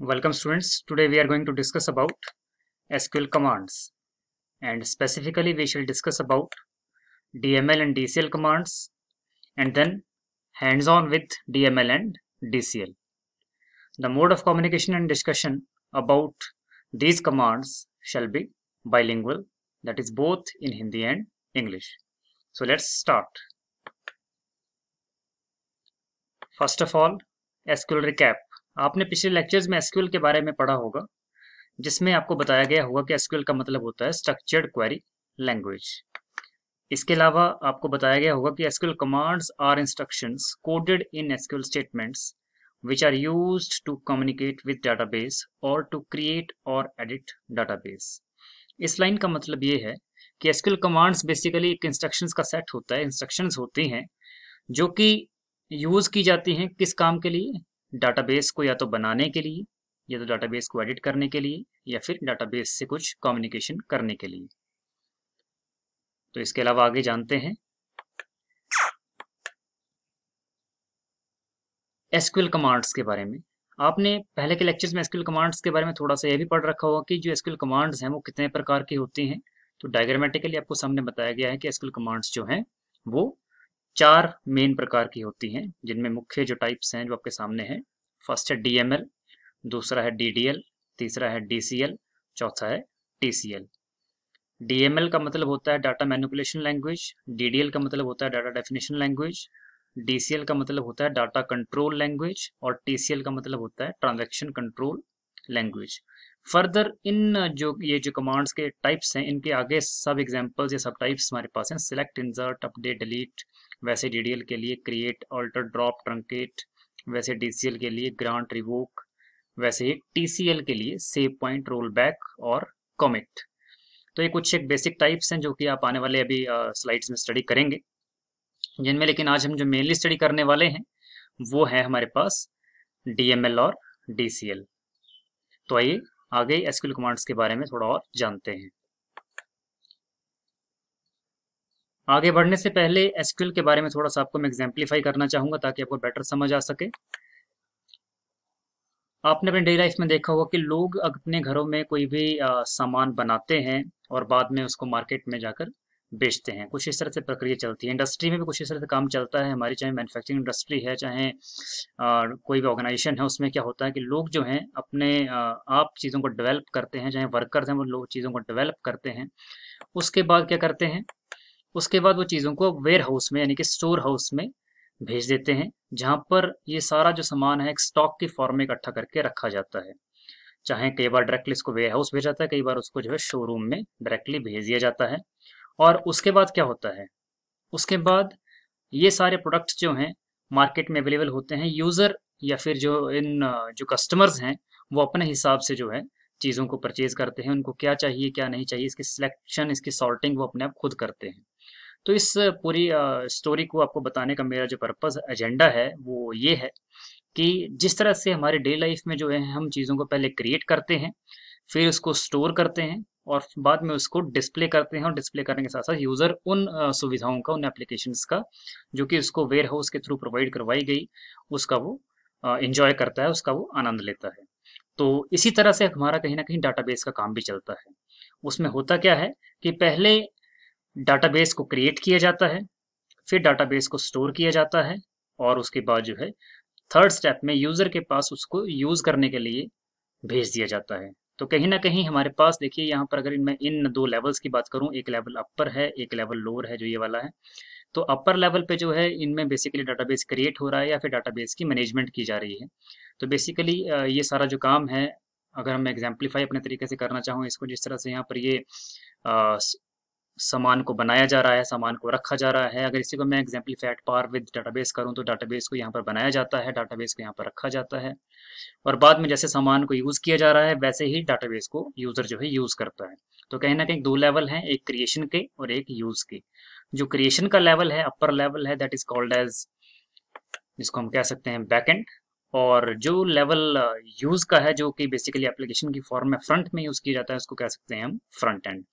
Welcome students. Today we are going to discuss about SQL commands and specifically we shall discuss about DML and DCL commands and then hands-on with DML and DCL. The mode of communication and discussion about these commands shall be bilingual that is both in Hindi and English. So let's start. First of all SQL recap आपने पिछले lectures में SQL के बारे में पढ़ा होगा जिसमें आपको बताया गया होगा कि एसक्यूएल का मतलब होता है स्ट्रक्चर्ड क्वेरी लैंग्वेज इसके अलावा आपको बताया गया होगा कि SQL commands are instructions coded in SQL statements which are used to communicate with database or to create or edit database इस लाइन का मतलब ये है कि एसक्यूएल कमांड्स बेसिकली एक इंस्ट्रक्शंस का सेट होता है इंस्ट्रक्शंस होती हैं जो कि यूज़ की जाती हैं किस काम के लिए डाटाबेस को या तो बनाने के लिए या तो डाटाबेस को एडिट करने के लिए या फिर डाटाबेस से कुछ कम्युनिकेशन करने के लिए तो इसके अलावा आगे जानते हैं एसक्यूएल कमांड्स के बारे में आपने पहले के लेक्चर्स में एसक्यूएल कमांड्स के बारे में थोड़ा सा यह भी पढ़ रखा होगा कि जो एसक्यूएल कमांड्स हैं वो कितने प्रकार की होती हैं तो डायग्रामेटिकली आपको सामने बताया गया है कि एसक्यूएल कमांड्स जो हैं वो चार मेन प्रकार की होती हैं जिनमें मुख्य जो टाइप्स हैं जो आपके सामने हैं फर्स्ट है डीएमएल दूसरा है डीडीएल तीसरा है डीसीएल चौथा है टीसीएल डीएमएल का मतलब होता है डाटा मैनिपुलेशन लैंग्वेज डीडीएल का मतलब होता है डाटा डेफिनेशन लैंग्वेज डीसीएल का मतलब होता है डाटा कंट्रोल लैंग्वेज और टीसीएल का मतलब होता है transaction control language further in uh, जो ये जो कमांड्स के टाइप्स हैं इनके आगे सब एग्जांपल्स या सब टाइप्स हमारे पास हैं सिलेक्ट इंसर्ट अपडेट डिलीट वैसे डीडीएल के लिए क्रिएट ऑल्टर ड्रॉप ट्रंकेट वैसे डीसीएल के लिए ग्रांट रिवोक वैसे ही टीसीएल के लिए सेव पॉइंट रोल बैक और कॉमिट तो ये कुछ एक बेसिक टाइप्स हैं जो कि आप आने वाले अभी स्लाइड्स uh, में स्टडी करेंगे जिनमें लेकिन आज हम जो मेनली स्टडी करने वाले हैं वो है हमारे पास डी और डी तो आइए आगे एसक्यूएल कमांड्स के बारे में थोड़ा और जानते हैं आगे बढ़ने से पहले एसक्यूएल के बारे में थोड़ा सा आपको मैं एग्जाम्पलीफाई करना चाहूंगा ताकि आपको बेटर समझ आ सके आपने अपने डेली लाइफ में देखा होगा कि लोग अपने घरों में कोई भी सामान बनाते हैं और बाद में उसको मार्केट में जाकर बेचते हैं कुछ इस तरह से प्रक्रिया चलती है इंडस्ट्री में भी कुछ इस तरह से काम चलता है हमारी चाहे मैन्युफैक्चरिंग इंडस्ट्री है चाहे कोई भी ऑर्गेनाइजेशन है उसमें क्या होता है कि लोग जो हैं अपने आप चीज़ों को डेवलप करते हैं चाहे वर्कर्स हैं वो लोग चीज़ों को डेवलप करते हैं उसके बाद क्या करते हैं उसके बाद वो चीज़ों को वेयर हाउस में यानी कि स्टोर हाउस में भेज देते हैं जहाँ पर ये सारा जो सामान है एक स्टॉक के फॉर्म में इकट्ठा करके रखा जाता है चाहे कई बार डायरेक्टली इसको वेयर हाउस भेजा जाता है कई बार उसको जो है शोरूम में डायरेक्टली भेज दिया जाता है और उसके बाद क्या होता है उसके बाद ये सारे प्रोडक्ट्स जो हैं मार्केट में अवेलेबल होते हैं यूज़र या फिर जो इन जो कस्टमर्स हैं वो अपने हिसाब से जो है चीज़ों को परचेज करते हैं उनको क्या चाहिए क्या नहीं चाहिए इसकी सिलेक्शन इसकी सॉर्टिंग वो अपने आप खुद करते हैं तो इस पूरी स्टोरी को आपको बताने का मेरा जो पर्पज़ एजेंडा है वो ये है कि जिस तरह से हमारे डे लाइफ में जो है हम चीज़ों को पहले क्रिएट करते हैं फिर उसको स्टोर करते हैं और बाद में उसको डिस्प्ले करते हैं और डिस्प्ले करने के साथ साथ यूज़र उन सुविधाओं का उन एप्लीकेशन का जो कि उसको वेयर हाउस के थ्रू प्रोवाइड करवाई गई उसका वो इन्जॉय करता है उसका वो आनंद लेता है तो इसी तरह से हमारा कहीं ना कहीं डाटाबेस का काम भी चलता है उसमें होता क्या है कि पहले डाटाबेस को क्रिएट किया जाता है फिर डाटाबेस को स्टोर किया जाता है और उसके बाद जो है थर्ड स्टेप में यूज़र के पास उसको यूज़ करने के लिए भेज दिया जाता है तो कहीं ना कहीं हमारे पास देखिए यहाँ पर अगर मैं इन दो लेवल्स की बात करूँ एक लेवल अपर है एक लेवल लोअर है जो ये वाला है तो अपर लेवल पे जो है इनमें बेसिकली डाटाबेस क्रिएट हो रहा है या फिर डाटाबेस की मैनेजमेंट की जा रही है तो बेसिकली ये सारा जो काम है अगर हम एग्जाम्पलीफाई अपने तरीके से करना चाहूँ इसको जिस तरह से यहाँ पर ये सामान को बनाया जा रहा है सामान को रखा जा रहा है अगर इसी को मैं फैट पार विद डाटाबेस करूं तो डाटाबेस को यहां पर बनाया जाता है डाटाबेस को यहाँ पर रखा जाता है और बाद में जैसे सामान को यूज़ किया जा रहा है वैसे ही डाटाबेस को यूज़र जो है यूज़ करता है तो कहीं ना कहीं दो लेवल हैं एक क्रिएशन के और एक यूज़ के जो क्रिएशन का लेवल है अपर लेवल है दैट इज़ कॉल्ड एज जिसको हम कह सकते हैं बैकेंड और जो लेवल यूज़ uh, का है जो कि बेसिकली एप्लीकेशन की फॉर्म में फ्रंट में यूज़ किया जाता है उसको कह सकते हैं हम फ्रंट एंड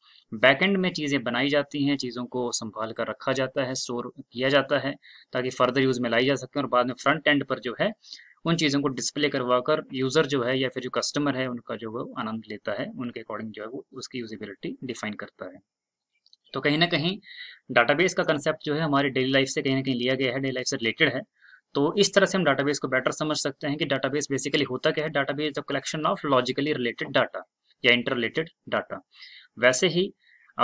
बैक एंड में चीज़ें बनाई जाती हैं चीज़ों को संभाल कर रखा जाता है स्टोर किया जाता है ताकि फर्दर यूज़ में लाई जा सके और बाद में फ्रंट एंड पर जो है उन चीज़ों को डिस्प्ले करवा कर यूज़र जो है या फिर जो कस्टमर है उनका जो वो आनंद लेता है उनके अकॉर्डिंग जो है वो उसकी यूजिबिलिटी डिफाइन करता है तो कहीं ना कहीं डाटाबेस का कंसेप्ट जो है हमारी डेली लाइफ से कहीं ना कहीं लिया गया है डेली लाइफ से रिलेटेड है तो इस तरह से हम डाटाबेस को बेटर समझ सकते हैं कि डाटाबेस बेसिकली होता क्या है database the collection of logically related data या इंटर रिलेटेड डाटा वैसे ही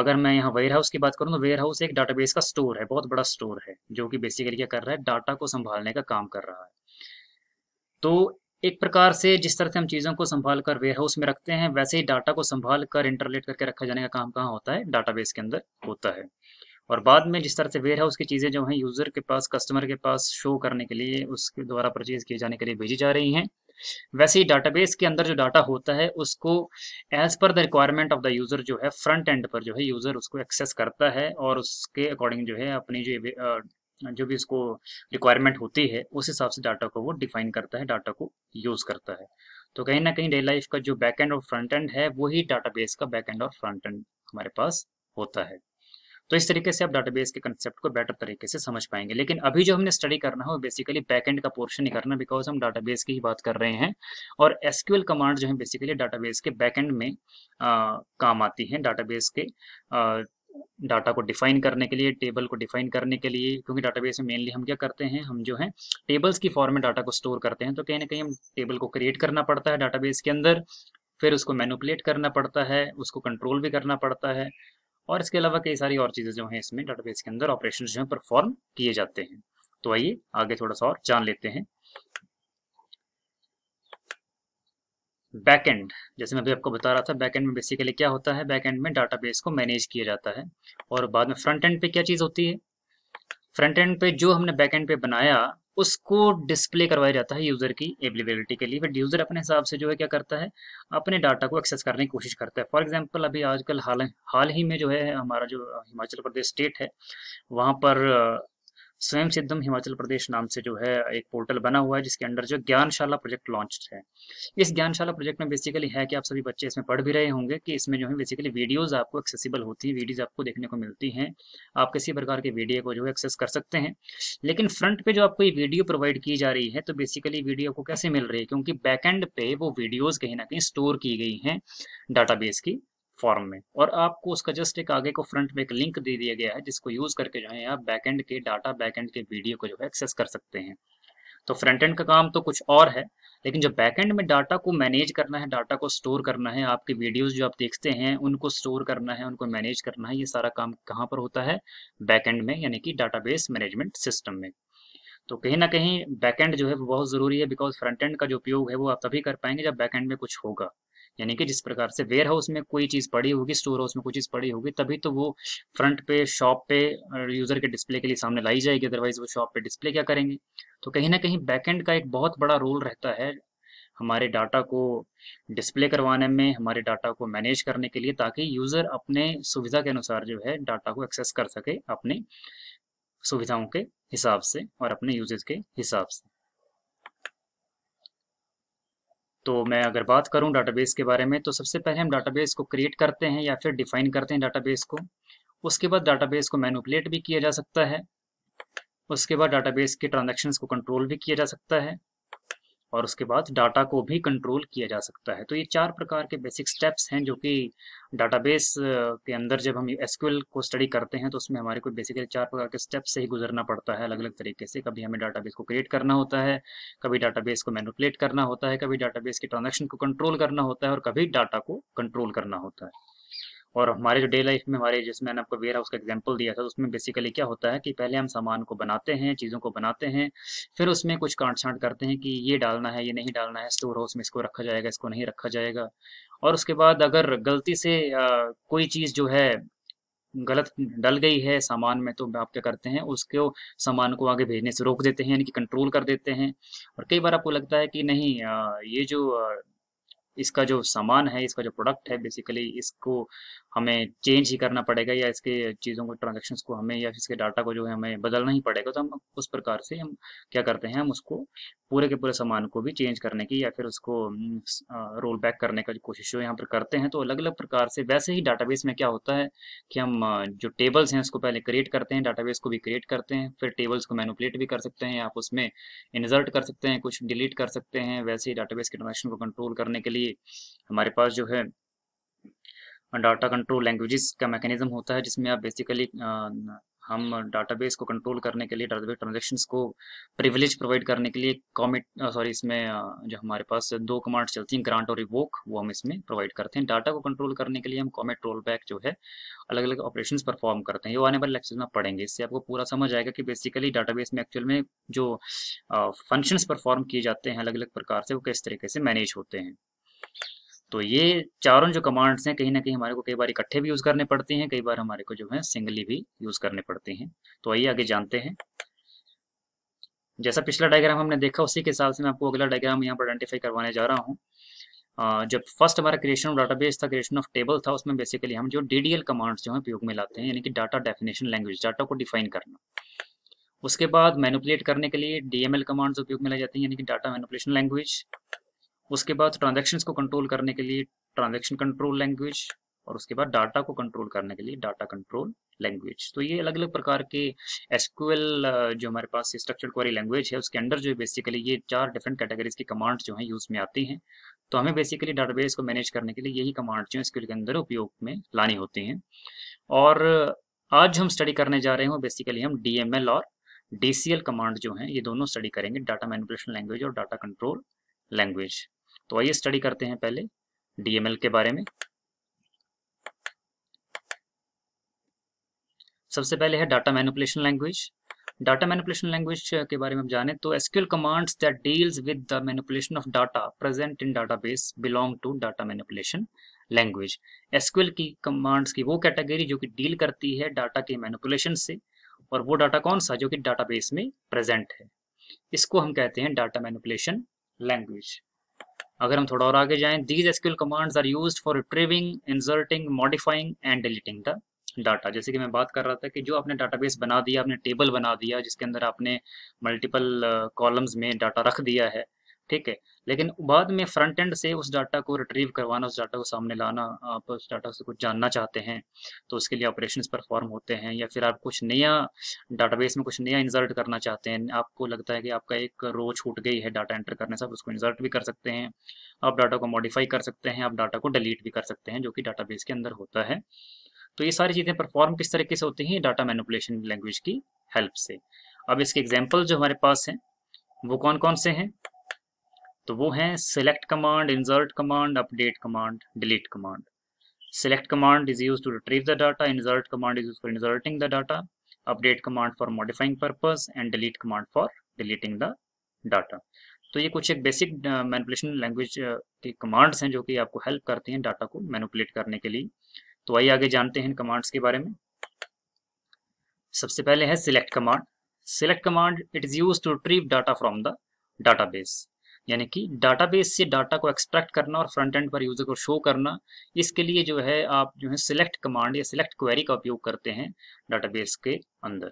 अगर मैं यहाँ वेयर हाउस की बात करूँ तो वेयर हाउस एक डाटाबेस का स्टोर है बहुत बड़ा स्टोर है जो कि बेसिकली क्या कर रहा है डाटा को संभालने का काम कर रहा है तो एक प्रकार से जिस तरह से हम चीज़ों को संभाल कर वेयर हाउस में रखते हैं वैसे ही डाटा को संभाल कर इंटरलेट करके रखा जाने का काम कहाँ होता है डाटाबेस के अंदर होता है और बाद में जिस तरह से वेयर हाउस की चीज़ें जो हैं यूज़र के पास कस्टमर के पास शो करने के लिए उसके द्वारा परचेज़ किए जाने के लिए भेजी जा रही हैं वैसे ही डाटाबेस के अंदर जो डाटा होता है उसको as per the requirement of the user जो है फ्रंट एंड पर जो है यूज़र उसको एक्सेस करता है और उसके अकॉर्डिंग जो है अपनी जो जो भी उसको रिक्वायरमेंट होती है उस हिसाब से डाटा को वो डिफाइन करता है डाटा को यूज़ करता है तो कहीं ना कहीं डे लाइफ का जो बैक एंड और फ्रंट एंड है वही बेस का बैक एंड और फ्रंट एंड हमारे पास होता है तो इस तरीके से आप डाटाबेस के कंसेप्ट को बेटर तरीके से समझ पाएंगे लेकिन अभी जो हमने स्टडी करना है वो बेसिकली बैकएंड का पोर्शन ही करना बिकॉज हम डाटाबेस की ही बात कर रहे हैं और एसक्यूएल कमांड जो है बेसिकली डाटाबेस के बैकएंड में आ, काम आती है डाटाबेस के आ, डाटा को डिफाइन करने के लिए टेबल को डिफाइन करने के लिए क्योंकि डाटाबेस में मेनली हम क्या करते हैं हम जो है टेबल्स की फॉर्म में डाटा को स्टोर करते हैं तो कहीं ना कहीं हम टेबल को क्रिएट करना पड़ता है डाटाबेस के अंदर फिर उसको मैनुपलेट करना पड़ता है उसको कंट्रोल भी करना पड़ता है और इसके अलावा कई सारी और चीज़ें जो हैं इसमें डाटाबेस के अंदर ऑपरेशन जो है परफॉर्म किए जाते हैं तो आइए आगे थोड़ा सा और जान लेते हैं बैकएंड जैसे मैं अभी आपको बता रहा था बैकएंड में बेसिकली क्या होता है बैकएंड में डाटाबेस को मैनेज किया जाता है और बाद में फ्रंट एंड पे क्या चीज़ होती है फ्रंट एंड पे जो हमने बैक एंड पे बनाया उसको डिस्प्ले करवाया जाता है यूज़र की एवेलेबिलिटी के लिए फिर यूज़र अपने हिसाब से जो है क्या करता है अपने डाटा को एक्सेस करने की कोशिश करता है फॉर एग्जांपल अभी आजकल हाल हाल ही में जो है हमारा जो हिमाचल प्रदेश स्टेट है वहाँ पर स्वयं सिद्धम हिमाचल प्रदेश नाम से जो है एक पोर्टल बना हुआ है जिसके अंडर जो ज्ञानशाला प्रोजेक्ट लॉन्च है इस ज्ञानशाला प्रोजेक्ट में बेसिकली है कि आप सभी बच्चे इसमें पढ़ भी रहे होंगे कि इसमें जो है बेसिकली वीडियोज़ आपको एक्सेसिबल होती हैं वीडियोज़ आपको देखने को मिलती हैं आप किसी प्रकार के वीडियो को जो है एक्सेस कर सकते हैं लेकिन फ्रंट पे जो आपको ये वीडियो प्रोवाइड की जा रही है तो बेसिकली वीडियो को कैसे मिल रही है क्योंकि बैकेंड पे वो वीडियोज़ कहीं ना कहीं स्टोर की गई हैं डाटा की फॉर्म में और आपको उसका जस्ट एक आगे को फ्रंट में एक लिंक दे दिया गया है जिसको यूज़ करके जो है आप बैकेंड के डाटा बैकेंड के वीडियो को जो है एक्सेस कर सकते हैं तो फ्रंट एंड का काम तो कुछ और है लेकिन जो बैक एंड में डाटा को मैनेज करना है डाटा को स्टोर करना है आपके वीडियोस जो आप देखते हैं उनको स्टोर करना है उनको मैनेज करना है ये सारा काम कहाँ पर होता है बैक एंड में यानी कि डाटाबेस मैनेजमेंट सिस्टम में तो कहीं ना कहीं बैक एंड जो है वो बहुत ज़रूरी है बिकॉज फ्रंट एंड का जो उपयोग है वो आप तभी कर पाएंगे जब बैक एंड में कुछ होगा यानी कि जिस प्रकार से वेयर हाउस में कोई चीज़ पड़ी होगी स्टोर हाउस में कोई चीज़ पड़ी होगी तभी तो वो फ्रंट पे शॉप पे यूज़र के डिस्प्ले के लिए सामने लाई जाएगी अदरवाइज वो शॉप पे डिस्प्ले क्या करेंगे तो कहीं ना कहीं बैकेंड का एक बहुत बड़ा रोल रहता है हमारे डाटा को डिस्प्ले करवाने में हमारे डाटा को मैनेज करने के लिए ताकि यूज़र अपने सुविधा के अनुसार जो है डाटा को एक्सेस कर सके अपने सुविधाओं के हिसाब से और अपने यूजेज के हिसाब से तो मैं अगर बात करूं डाटाबेस के बारे में तो सबसे पहले हम डाटाबेस को क्रिएट करते हैं या फिर डिफाइन करते हैं डाटाबेस को उसके बाद डाटाबेस को मैनुपलेट भी किया जा सकता है उसके बाद डाटाबेस के ट्रांजेक्शन को कंट्रोल भी किया जा सकता है और उसके बाद डाटा को भी कंट्रोल किया जा सकता है तो ये चार प्रकार के बेसिक स्टेप्स हैं जो कि डाटाबेस के अंदर जब हम एसक्यूएल को स्टडी करते हैं तो उसमें हमारे को बेसिकली चार प्रकार के स्टेप्स से ही गुजरना पड़ता है अलग अलग तरीके से कभी हमें डाटाबेस को क्रिएट करना होता है कभी डाटाबेस को मैनुपलेट करना होता है कभी डाटाबेस के ट्रांजेक्शन को कंट्रोल करना होता है और कभी डाटा को कंट्रोल करना होता है और हमारे जो डे लाइफ में हमारे जिसमें मैंने आपको वेयर हाउस का एग्जाम्पल दिया था तो उसमें बेसिकली क्या होता है कि पहले हम सामान को बनाते हैं चीज़ों को बनाते हैं फिर उसमें कुछ काट छाँट करते हैं कि ये डालना है ये नहीं डालना है स्टोर हाउस में इसको रखा जाएगा इसको नहीं रखा जाएगा और उसके बाद अगर गलती से आ, कोई चीज़ जो है गलत डल गई है सामान में तो आप क्या करते हैं उसको सामान को आगे भेजने से रोक देते हैं यानी कि कंट्रोल कर देते हैं और कई बार आपको लगता है कि नहीं ये जो इसका जो सामान है इसका जो प्रोडक्ट है बेसिकली इसको हमें चेंज ही करना पड़ेगा या इसके चीज़ों को ट्रांजेक्शन को हमें या इसके डाटा को जो है हमें बदलना ही पड़ेगा तो हम उस प्रकार से हम क्या करते हैं हम उसको पूरे के पूरे सामान को भी चेंज करने की या फिर उसको रोल हम्म, बैक करने का जो कोशिश यहाँ पर करते हैं तो अलग अलग प्रकार से वैसे ही डाटाबेस में क्या होता है कि हम जो टेबल्स हैं उसको पहले क्रिएट करते हैं डाटाबेस को भी क्रिएट करते हैं फिर टेबल्स को मैनुपलेट भी कर सकते हैं आप उसमें इन्जर्ट कर सकते हैं कुछ डिलीट कर सकते हैं वैसे ही डाटाबेस के ट्रांजेक्शन को कंट्रोल करने के लिए हमारे पास जो है डाटा कंट्रोल लैंग्वेजेस का मैकेनिज्म होता है जिसमें आप बेसिकली हम डाटाबेस को कंट्रोल करने के लिए डाटाबेस ट्रांजेक्शन्स को प्रिविलेज प्रोवाइड करने के लिए कॉमिट सॉरी इसमें जो हमारे पास दो कमांड्स चलती हैं ग्रांट और रिवोक वो हम इसमें प्रोवाइड करते हैं डाटा को कंट्रोल करने के लिए हम कॉमिट रोल बैक जो है अलग अलग ऑपरेशन परफॉर्म करते हैं ये आने वाले लेक्चर में पढ़ेंगे इससे आपको पूरा समझ आएगा कि बेसिकली बेस में एक्चुअल में जो फंक्शंस परफॉर्म किए जाते हैं अलग अलग प्रकार से वो किस तरीके से मैनेज होते हैं तो ये चारों जो कमांड्स हैं कहीं ना कहीं हमारे को कई बार इकट्ठे भी यूज़ करने पड़ते हैं कई बार हमारे को जो है सिंगली भी यूज़ करने पड़ते हैं तो आइए आगे जानते हैं जैसा पिछला डायग्राम हमने देखा उसी के हिसाब से मैं आपको अगला डायग्राम यहाँ पर आइडेंटिफाई करवाने जा रहा हूँ जब फर्स्ट हमारा क्रिएशन ऑफ डाटाबेस था क्रिएशन ऑफ टेबल था उसमें बेसिकली हम जो डीडीएल कमांड्स जो है उपयोग में लाते हैं यानी कि डाटा डेफिनेशन लैंग्वेज डाटा को डिफाइन करना उसके बाद मैनुपलेट करने के लिए डीएमएल कमांड्स उपयोग में लाई जाती है यानी कि डाटा मैनुपुलेशन लैंग्वेज उसके बाद ट्रांजेक्शन को कंट्रोल करने के लिए ट्रांजेक्शन कंट्रोल लैंग्वेज और उसके बाद डाटा को कंट्रोल करने के लिए डाटा कंट्रोल लैंग्वेज तो ये अलग अलग प्रकार के एसक्यूएल जो हमारे पास स्ट्रक्चर्ड क्वेरी लैंग्वेज है उसके अंडर जो बेसिकली ये चार डिफरेंट कैटेगरीज की कमांड जो है यूज़ में आती हैं तो हमें बेसिकली डाटाबेस को मैनेज करने के लिए यही कमांड जो है इसके अंदर उपयोग में लानी होती हैं और आज हम स्टडी करने जा रहे हैं बेसिकली हम डी और डी कमांड जो है ये दोनों स्टडी करेंगे डाटा मैनिपुलेशन लैंग्वेज और डाटा कंट्रोल लैंग्वेज तो आइए स्टडी करते हैं पहले डीएमएल के बारे में सबसे पहले है data manipulation language data manipulation language के बारे में आप जाने तो SQL commands that deals with the manipulation of data present in database belong to data manipulation language SQL की कमांड्स की वो कैटेगरी जो कि डील करती है डाटा के मैनिपुलेशन से और वो डाटा कौन सा जो कि डाटाबेस में प्रेजेंट है इसको हम कहते हैं डाटा मैनिपुलेशन लैंग्वेज अगर हम थोड़ा और आगे जाएं these SQL commands are used for retrieving inserting modifying and deleting the data जैसे कि मैं बात कर रहा था कि जो आपने डाटाबेस बना दिया आपने टेबल बना दिया जिसके अंदर आपने मल्टीपल कॉलम्स uh, में डाटा रख दिया है ठीक है लेकिन बाद में फ्रंट एंड से उस डाटा को रिट्रीव करवाना उस डाटा को सामने लाना आप उस डाटा से कुछ जानना चाहते हैं तो उसके लिए ऑपरेशंस परफॉर्म होते हैं या फिर आप कुछ नया डाटाबेस में कुछ नया इंसर्ट करना चाहते हैं आपको लगता है कि आपका एक रो छूट गई है डाटा एंटर करने से आप उसको इंजर्ट भी कर सकते हैं आप डाटा को मॉडिफाई कर सकते हैं आप डाटा को डिलीट भी कर सकते हैं जो कि डाटा के अंदर होता है तो ये सारी चीज़ें परफॉर्म किस तरीके से होती हैं डाटा मैनिपुलेशन लैंग्वेज की हेल्प से अब इसके एग्जाम्पल जो हमारे पास हैं वो कौन कौन से हैं तो वो हैं select command insert command update command delete command select command is use to retrieve the data insert command is use for inserting the data update command for modifying purpose and delete command for deleting the data तो ये कुछ एक basic manipulation language के commands हैं जो कि आपको help करते हैं डाटा को मैनुपुलेट करने के लिए तो आइए आगे जानते हैं कमांड्स के बारे में सबसे पहले है select command select command it is use to retrieve data from the base यानी कि डाटाबेस से डाटा को एक्सट्रैक्ट करना और फ्रंट एंड पर यूज़र को शो करना इसके लिए जो है आप जो है सिलेक्ट कमांड या सिलेक्ट क्वेरी का उपयोग करते हैं डाटाबेस के अंदर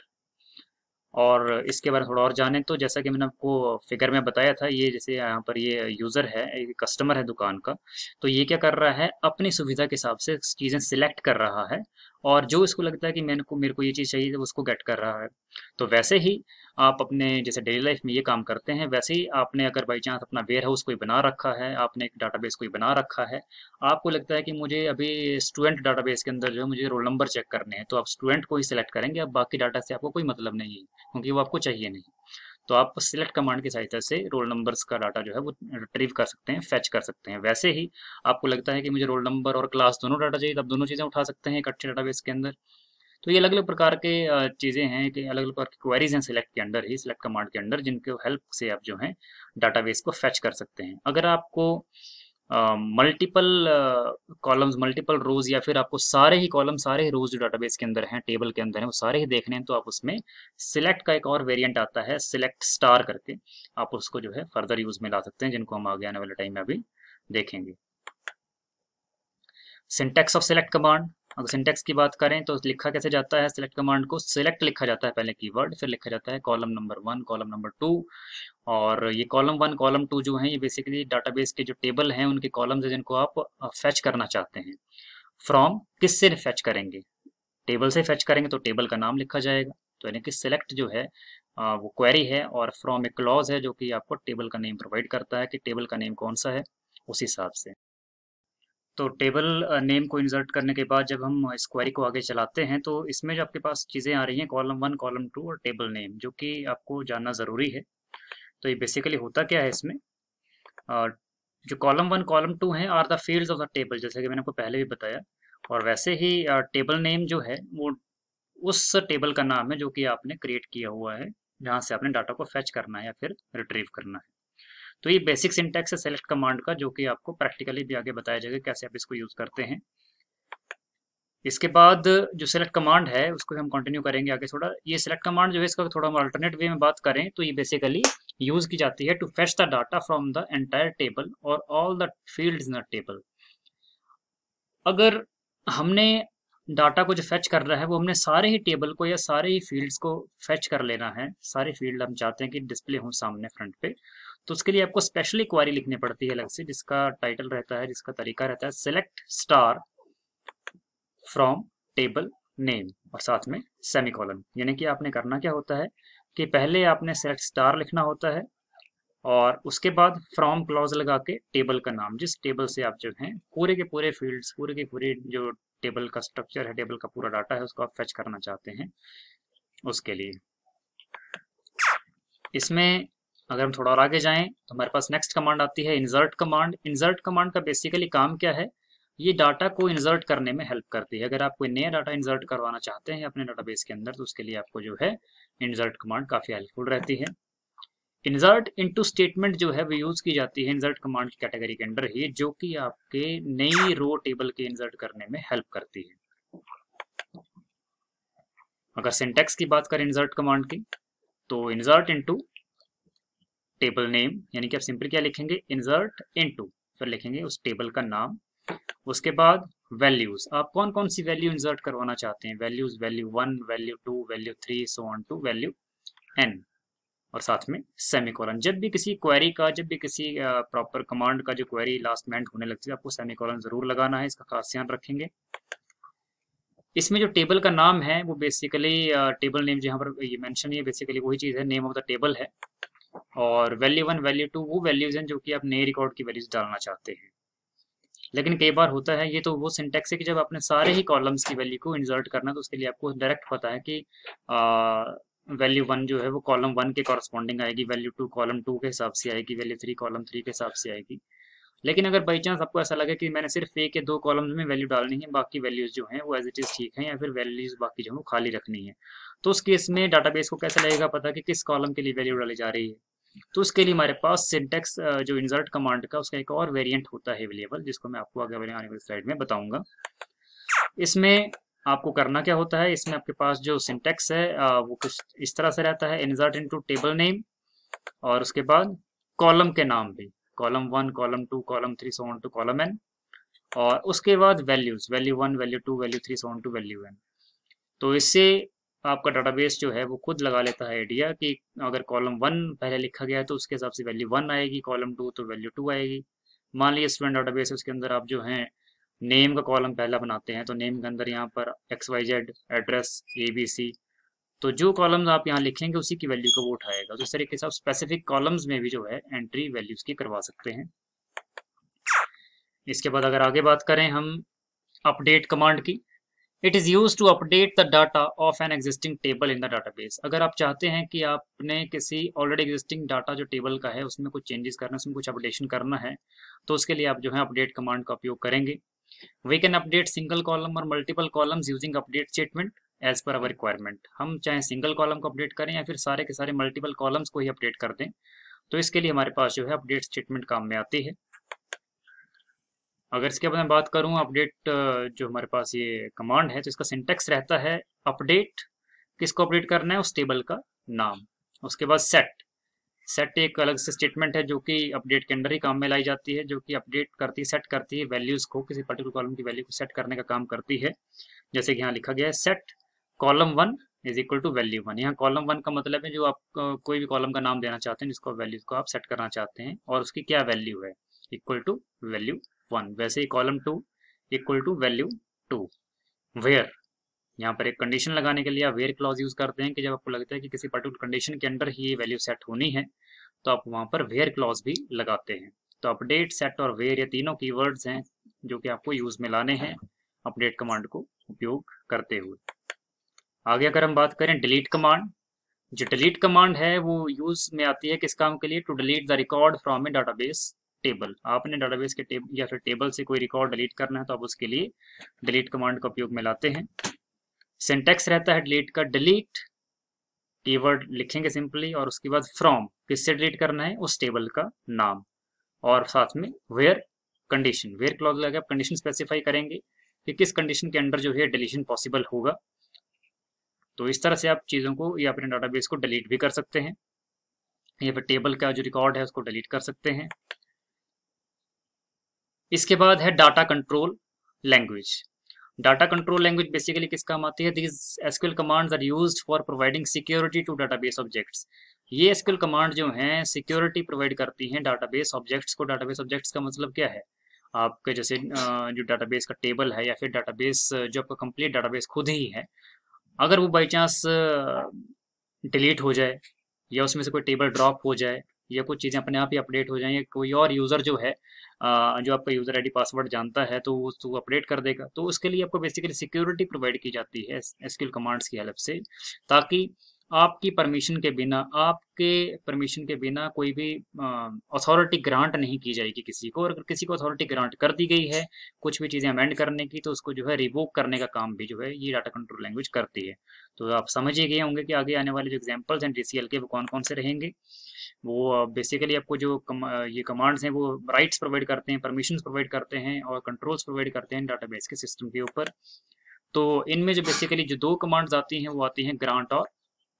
और इसके बारे में थोड़ा और जाने तो जैसा कि मैंने आपको फिगर में बताया था ये जैसे यहाँ पर ये यूज़र है ये कस्टमर है दुकान का तो ये क्या कर रहा है अपनी सुविधा के हिसाब से चीज़ें सिलेक्ट कर रहा है और जो इसको लगता है कि मैंने को मेरे को ये चीज़ चाहिए उसको गेट कर रहा है तो वैसे ही आप अपने जैसे डेली लाइफ में ये काम करते हैं वैसे ही आपने अगर बाई चांस अपना वेयर हाउस कोई बना रखा है आपने एक डाटाबेस कोई बना रखा है आपको लगता है कि मुझे अभी स्टूडेंट डाटाबेस के अंदर जो है मुझे रोल नंबर चेक करने हैं तो आप स्टूडेंट को ही सिलेक्ट करेंगे अब बाकी डाटा से आपको कोई मतलब नहीं है क्योंकि वो आपको चाहिए नहीं तो आप सिलेक्ट कमांड की सहायता से रोल नंबर्स का डाटा जो है वो रिट्रीव कर सकते हैं फैच कर सकते हैं वैसे ही आपको लगता है कि मुझे रोल नंबर और क्लास दोनों डाटा चाहिए तो आप दोनों चीज़ें उठा सकते हैं एक अच्छे डाटाबेस के अंदर तो ये अलग अलग प्रकार के चीज़ें हैं कि अलग अलग प्रकार की क्वेरीज हैं सिलेक्ट के अंदर ही सिलेक्ट कमांड के अंदर जिनके हेल्प से आप जो है डाटाबेस को फैच कर सकते हैं अगर आपको मल्टीपल कॉलम्स मल्टीपल रोज या फिर आपको सारे ही कॉलम सारे ही रोज जो डाटाबेस के अंदर हैं टेबल के अंदर हैं वो सारे ही देखने हैं तो आप उसमें सिलेक्ट का एक और वेरिएंट आता है सिलेक्ट स्टार करके आप उसको जो है फर्दर यूज में ला सकते हैं जिनको हम आगे आने वाले टाइम में अभी देखेंगे सिंटेक्स ऑफ सिलेक्ट कमांड अगर सिंटेक्स की बात करें तो लिखा कैसे जाता है सिलेक्ट कमांड को सिलेक्ट लिखा जाता है पहले वर्ड फिर लिखा जाता है column number one column number two और ये कॉलम वन कॉलम टू जो हैं ये बेसिकली डाटाबेस के जो टेबल हैं उनके कॉलम्स है जिनको आप फैच करना चाहते हैं फ्रॉम किस से फैच करेंगे टेबल से फैच करेंगे तो टेबल का नाम लिखा जाएगा तो यानी कि सिलेक्ट जो है वो क्वेरी है और फ्रॉम ए क्लॉज है जो कि आपको टेबल का नेम प्रोवाइड करता है कि टेबल का नेम कौन सा है उसी हिसाब से तो टेबल नेम को इंसर्ट करने के बाद जब हम स्क्वायरी को आगे चलाते हैं तो इसमें जो आपके पास चीज़ें आ रही हैं कॉलम वन कॉलम टू और टेबल नेम जो कि आपको जानना ज़रूरी है तो ये बेसिकली होता क्या है इसमें और जो कॉलम वन कॉलम टू हैं are the fields of the table जैसे कि मैंने आपको पहले भी बताया और वैसे ही टेबल नेम जो है वो उस टेबल का नाम है जो कि आपने क्रिएट किया हुआ है जहाँ से आपने डाटा को फैच करना है या फिर रिट्रीव करना है तो ये बेसिक सिंटेक्स है सेलेक्ट कमांड का जो कि आपको प्रैक्टिकली भी आगे बताया जाएगा कैसे आप इसको यूज़ करते हैं इसके बाद जो सेलेक्ट कमांड है उसको हम कंटिन्यू करेंगे आगे थोड़ा ये सेलेक्ट कमांड जो है इसका थोड़ा हम अल्टरनेट वे में बात करें तो ये बेसिकली यूज़ की जाती है to fetch the data from the entire table और all the field in the table अगर हमने डाटा को जो फेच कर रहा है वो हमने सारे ही टेबल को या सारे ही फील्ड्स को फेच कर लेना है सारे फील्ड हम चाहते हैं कि डिस्प्ले हों सामने फ्रंट पे तो उसके लिए आपको स्पेशल क्वारी लिखनी पड़ती है अलग से जिसका टाइटल रहता है जिसका तरीका रहता है select star from table name और साथ में सेमिकॉलन यानी कि आपने करना क्या होता है कि पहले आपने सेलेक्ट स्टार लिखना होता है और उसके बाद फ्रॉम क्लॉज लगा के टेबल का नाम जिस टेबल से आप जो हैं पूरे के पूरे फील्ड्स पूरे के पूरे जो टेबल का स्ट्रक्चर है टेबल का पूरा डाटा है उसको आप फैच करना चाहते हैं उसके लिए इसमें अगर हम थोड़ा और आगे जाएं तो हमारे पास नेक्स्ट कमांड आती है इंजर्ट कमांड इंजर्ट कमांड का बेसिकली काम क्या है ये डाटा को इंजर्ट करने में हेल्प करती है अगर आप कोई नया डाटा इंजर्ट करवाना चाहते हैं अपने डाटाबेस के अंदर तो उसके लिए आपको जो है इंजर्ट कमांड काफ़ी हेल्पफुल रहती है इंसर्ट इंटू स्टेटमेंट जो है वो यूज़ की जाती है इंजर्ट कमांड की कैटेगरी के अंडर ही जो कि आपके नई रो टेबल के इंजर्ट करने में हेल्प करती है अगर सिंटेक्स की बात करें इंजर्ट कमांड की तो इंसर्ट इंटू टेबल नेम यानी कि आप सिंपल क्या लिखेंगे इंसर्ट इनटू फिर लिखेंगे उस टेबल का नाम उसके बाद वैल्यूज आप कौन कौन सी वैल्यू इंसर्ट करवाना चाहते हैं values value one value two value three so on to value N और साथ में सेमिकॉलन जब भी किसी क्वेरी का जब भी किसी प्रॉपर कमांड का जो क्वेरी लास्ट में एंड होने लगती है आपको सेमिकॉलन जरूर लगाना है इसका खास ध्यान रखेंगे इसमें जो टेबल का नाम है वो बेसिकली टेबल नेम जहाँ पर ये मेंशन है बेसिकली वही चीज़ है नेम ऑफ द टेबल है और वैल्यू वन वैल्यू टू वो वैल्यूज हैं जो कि आप नए रिकॉर्ड की वैल्यूज डालना चाहते हैं लेकिन कई बार होता है ये तो वो सिंटेक्स है कि जब आपने सारे ही कॉलम्स की वैल्यू को इंजर्ट करना तो उसके लिए आपको डायरेक्ट पता है कि वैल्यू वन जो है वो कॉलम वन के कॉरस्पॉन्डिंग आएगी वैल्यू टू कॉलम टू के हिसाब से आएगी वैल्यू थ्री कॉलम थ्री के हिसाब से आएगी लेकिन अगर बाई चांस आपको ऐसा लगे कि मैंने सिर्फ एक या दो कॉलम में वैल्यू डालनी है बाकी वैल्यूज जो हैं वो एज इट इज़ ठीक है या फिर वैल्यूज बाकी जो है वो खाली रखनी है तो उस केस में डाटाबेस को कैसे लगेगा पता कि किस कॉलम के लिए वैल्यू डाली जा रही है तो उसके लिए हमारे पास सिंटेक्स जो इंजर्ट कमांड का उसका एक और वेरिएंट होता है अवेलेबल जिसको मैं आपको आगे आने वाली स्लाइड में बताऊंगा इसमें आपको करना क्या होता है इसमें आपके पास जो सिंटेक्स है वो कुछ इस तरह से रहता है इंजर्ट इन टेबल नेम और उसके बाद कॉलम के नाम भी column one column two column three so on to column N और उसके बाद values value one value two value three so on to value N तो इससे आपका डाटाबेस जो है वो खुद लगा लेता है आइडिया कि अगर कॉलम वन पहले लिखा गया है तो उसके हिसाब से वैल्यू वन आएगी कॉलम टू तो वैल्यू टू आएगी मान लीजिए स्टूडेंट डाटाबेस उसके अंदर आप जो हैं नेम का कॉलम पहला बनाते हैं तो नेम के अंदर यहाँ पर X Y Z address A B C तो जो कॉलम आप यहाँ लिखेंगे उसी की वैल्यू को वो उठाएगा तो इस तरीके से आप स्पेसिफिक कॉलम्स में भी जो है एंट्री वैल्यूज की करवा सकते हैं इसके बाद अगर आगे बात करें हम अपडेट कमांड की it is use to update the data of an existing table in the database अगर आप चाहते हैं कि आपने किसी ऑलरेडी एग्जिस्टिंग डाटा जो टेबल का है उसमें कुछ चेंजेस करना उसमें कुछ अपडेशन करना है तो उसके लिए आप जो है अपडेट कमांड का उपयोग करेंगे we can update single column और multiple columns using update statement as per our requirement हम चाहे सिंगल कॉलम को अपडेट करें या फिर सारे के सारे मल्टीपल कॉलम्स को ही अपडेट कर दें तो इसके लिए हमारे पास जो है अपडेट स्टेटमेंट काम में आती है अगर इसके बाद मैं बात करूँ अपडेट जो हमारे पास ये कमांड है तो इसका सिंटेक्स रहता है अपडेट किसको अपडेट करना है उस टेबल का नाम उसके बाद सेट सेट एक अलग से स्टेटमेंट है जो कि अपडेट के अंदर ही काम में लाई जाती है जो कि अपडेट करती है सेट करती है वैल्यूज़ को किसी पर्टिकुलर कॉलम की वैल्यू को सेट करने का काम करती है जैसे कि यहाँ लिखा गया है set column one is equal to value one यहाँ कॉलम वन का मतलब है जो आप कोई भी कॉलम का नाम देना चाहते हैं जिसको वैल्यूज को आप सेट करना चाहते हैं और उसकी क्या वैल्यू है इक्वल टू वैल्यू वन वैसे ही column two equal to value two where यहाँ पर एक कंडीशन लगाने के लिए आप वेयर क्लॉज यूज करते हैं कि जब आपको लगता है कि किसी पर्टिकुलर कंडीशन के अंदर ही ये वैल्यू सेट होनी है तो आप वहाँ पर वेयर क्लॉज भी लगाते हैं तो अपडेट सेट और वेयर ये तीनों कीवर्ड्स हैं जो कि आपको यूज में लाने हैं अपडेट कमांड को उपयोग करते हुए आगे अगर हम बात करें डिलीट कमांड जो डिलीट कमांड है वो यूज में आती है किस काम के लिए to delete the record from a database table आपने डाटाबेस के टेबल या फिर टेबल से कोई रिकॉर्ड डिलीट करना है तो आप उसके लिए डिलीट कमांड का उपयोग में लाते हैं सिंटेक्स रहता है डिलीट का डिलीट कीवर्ड लिखेंगे सिंपली और उसके बाद फ्रॉम किससे डिलीट करना है उस टेबल का नाम और साथ में वेयर कंडीशन वेयर क्लॉज लगा कंडीशन स्पेसिफाई करेंगे कि किस कंडीशन के अंडर जो है डिलीशन पॉसिबल होगा तो इस तरह से आप चीज़ों को या अपने डाटाबेस को डिलीट भी कर सकते हैं या फिर टेबल का जो रिकॉर्ड है उसको डिलीट कर सकते हैं इसके बाद है data control language data control language basically किस काम आती है these SQL commands are used for providing security to database objects ये एसक्यूएल कमांड जो हैं सिक्योरिटी प्रोवाइड करती हैं डाटाबेस ऑब्जेक्ट्स को डाटाबेस ऑब्जेक्ट्स का मतलब क्या है आपके जैसे जो डाटाबेस का टेबल है या फिर डाटाबेस जो आपका कंप्लीट डाटाबेस खुद ही है अगर वो बाई चांस डिलीट हो जाए या उसमें से कोई टेबल ड्रॉप हो जाए ये कुछ चीज़ें अपने आप ही अपडेट हो जाएंगे कोई और यूज़र जो है जो आपका यूज़र आईडी पासवर्ड जानता है तो उसको अपडेट कर देगा तो उसके लिए आपको बेसिकली सिक्योरिटी प्रोवाइड की जाती है एस कमांड्स की हेल्प से ताकि आपकी परमिशन के बिना आपके परमिशन के बिना कोई भी अथॉरिटी ग्रांट नहीं की जाएगी किसी को और अगर किसी को अथॉरिटी ग्रांट कर दी गई है कुछ भी चीज़ें अमेंड करने की तो उसको जो है रिवोक करने का काम भी जो है ये डाटा कंट्रोल लैंग्वेज करती है तो आप समझ ही गए होंगे कि आगे आने वाले जो एग्जाम्पल्स हैं डी के वो कौन कौन से रहेंगे वो बेसिकली आपको जो कम, ये कमांड्स हैं वो राइट्स प्रोवाइड करते हैं परमिशन प्रोवाइड करते हैं और कंट्रोल्स प्रोवाइड करते हैं डाटा के सिस्टम के ऊपर तो इनमें जो बेसिकली जो दो कमांड्स आती हैं वो आती हैं ग्रांट और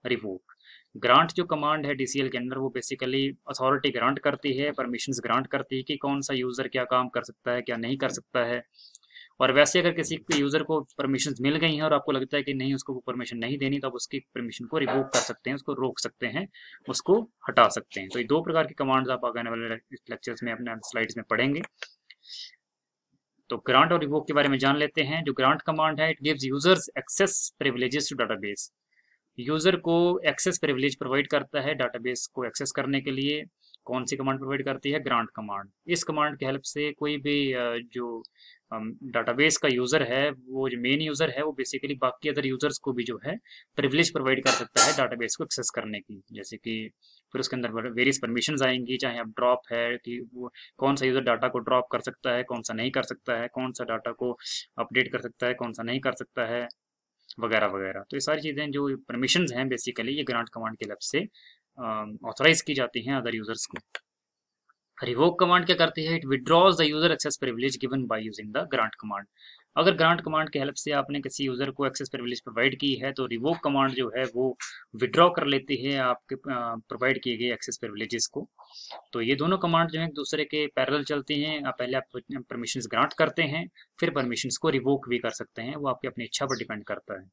रिवोक ग्रांट जो कमांड है डीसीएल के अंदर वो बेसिकली अथॉरिटी ग्रांट करती है परमिशन ग्रांट करती है कि कौन सा यूज़र क्या काम कर सकता है क्या नहीं कर सकता है और वैसे अगर किसी यूज़र को परमिशन मिल गई हैं और आपको लगता है कि नहीं उसको वो परमिशन नहीं देनी तो आप उसकी परमिशन को रिवोक कर सकते हैं उसको रोक सकते हैं उसको हटा सकते हैं तो ये दो प्रकार की कमांड्स आप आगे वाले लेक्चर्स में अपने स्लाइड्स में पढ़ेंगे तो ग्रांट और रिवोक के बारे में जान लेते हैं जो ग्रांट कमांड है it gives users access privileges to database user को एक्सेस प्रिविलेज प्रोवाइड करता है डाटाबेस को एक्सेस करने के लिए कौन सी कमांड प्रोवाइड करती है ग्रांट कमांड इस कमांड के हेल्प से कोई भी जो डाटाबेस का यूज़र है वो जो मेन यूज़र है वो बेसिकली बाकी अदर यूज़र्स को भी जो है प्रिविलेज प्रोवाइड कर सकता है डाटाबेस को एक्सेस करने की जैसे कि फिर उसके अंदर वेरियस परमिशन आएंगी चाहे अब ड्रॉप है कि वो कौन सा यूज़र डाटा को ड्रॉप कर सकता है कौन सा नहीं कर सकता है कौन सा डाटा को अपडेट कर सकता है कौन सा नहीं कर सकता है वगैरह वगैरह तो ये सारी चीज़ें जो परमिशन हैं बेसिकली ये ग्रांट कमांड के लफ से ऑथोराइज की जाती हैं अदर यूज़र्स को रिवोक कमांड क्या करती है it withdraws the user access privilege given by using the grant command अगर ग्रांट कमांड की हेल्प से आपने किसी यूज़र को एक्सेस प्रिविलेज प्रोवाइड की है तो रिवोक कमांड जो है वो विड्रॉ कर लेती है आपके प्रोवाइड किए गए एक्सेस प्रिविलेजेस को तो ये दोनों कमांड जो है एक दूसरे के पैरल चलते हैं आप पहले आप परमिशन ग्रांट करते हैं फिर परमिशन को रिवोक भी कर सकते हैं वो आपकी अपनी इच्छा पर डिपेंड करता है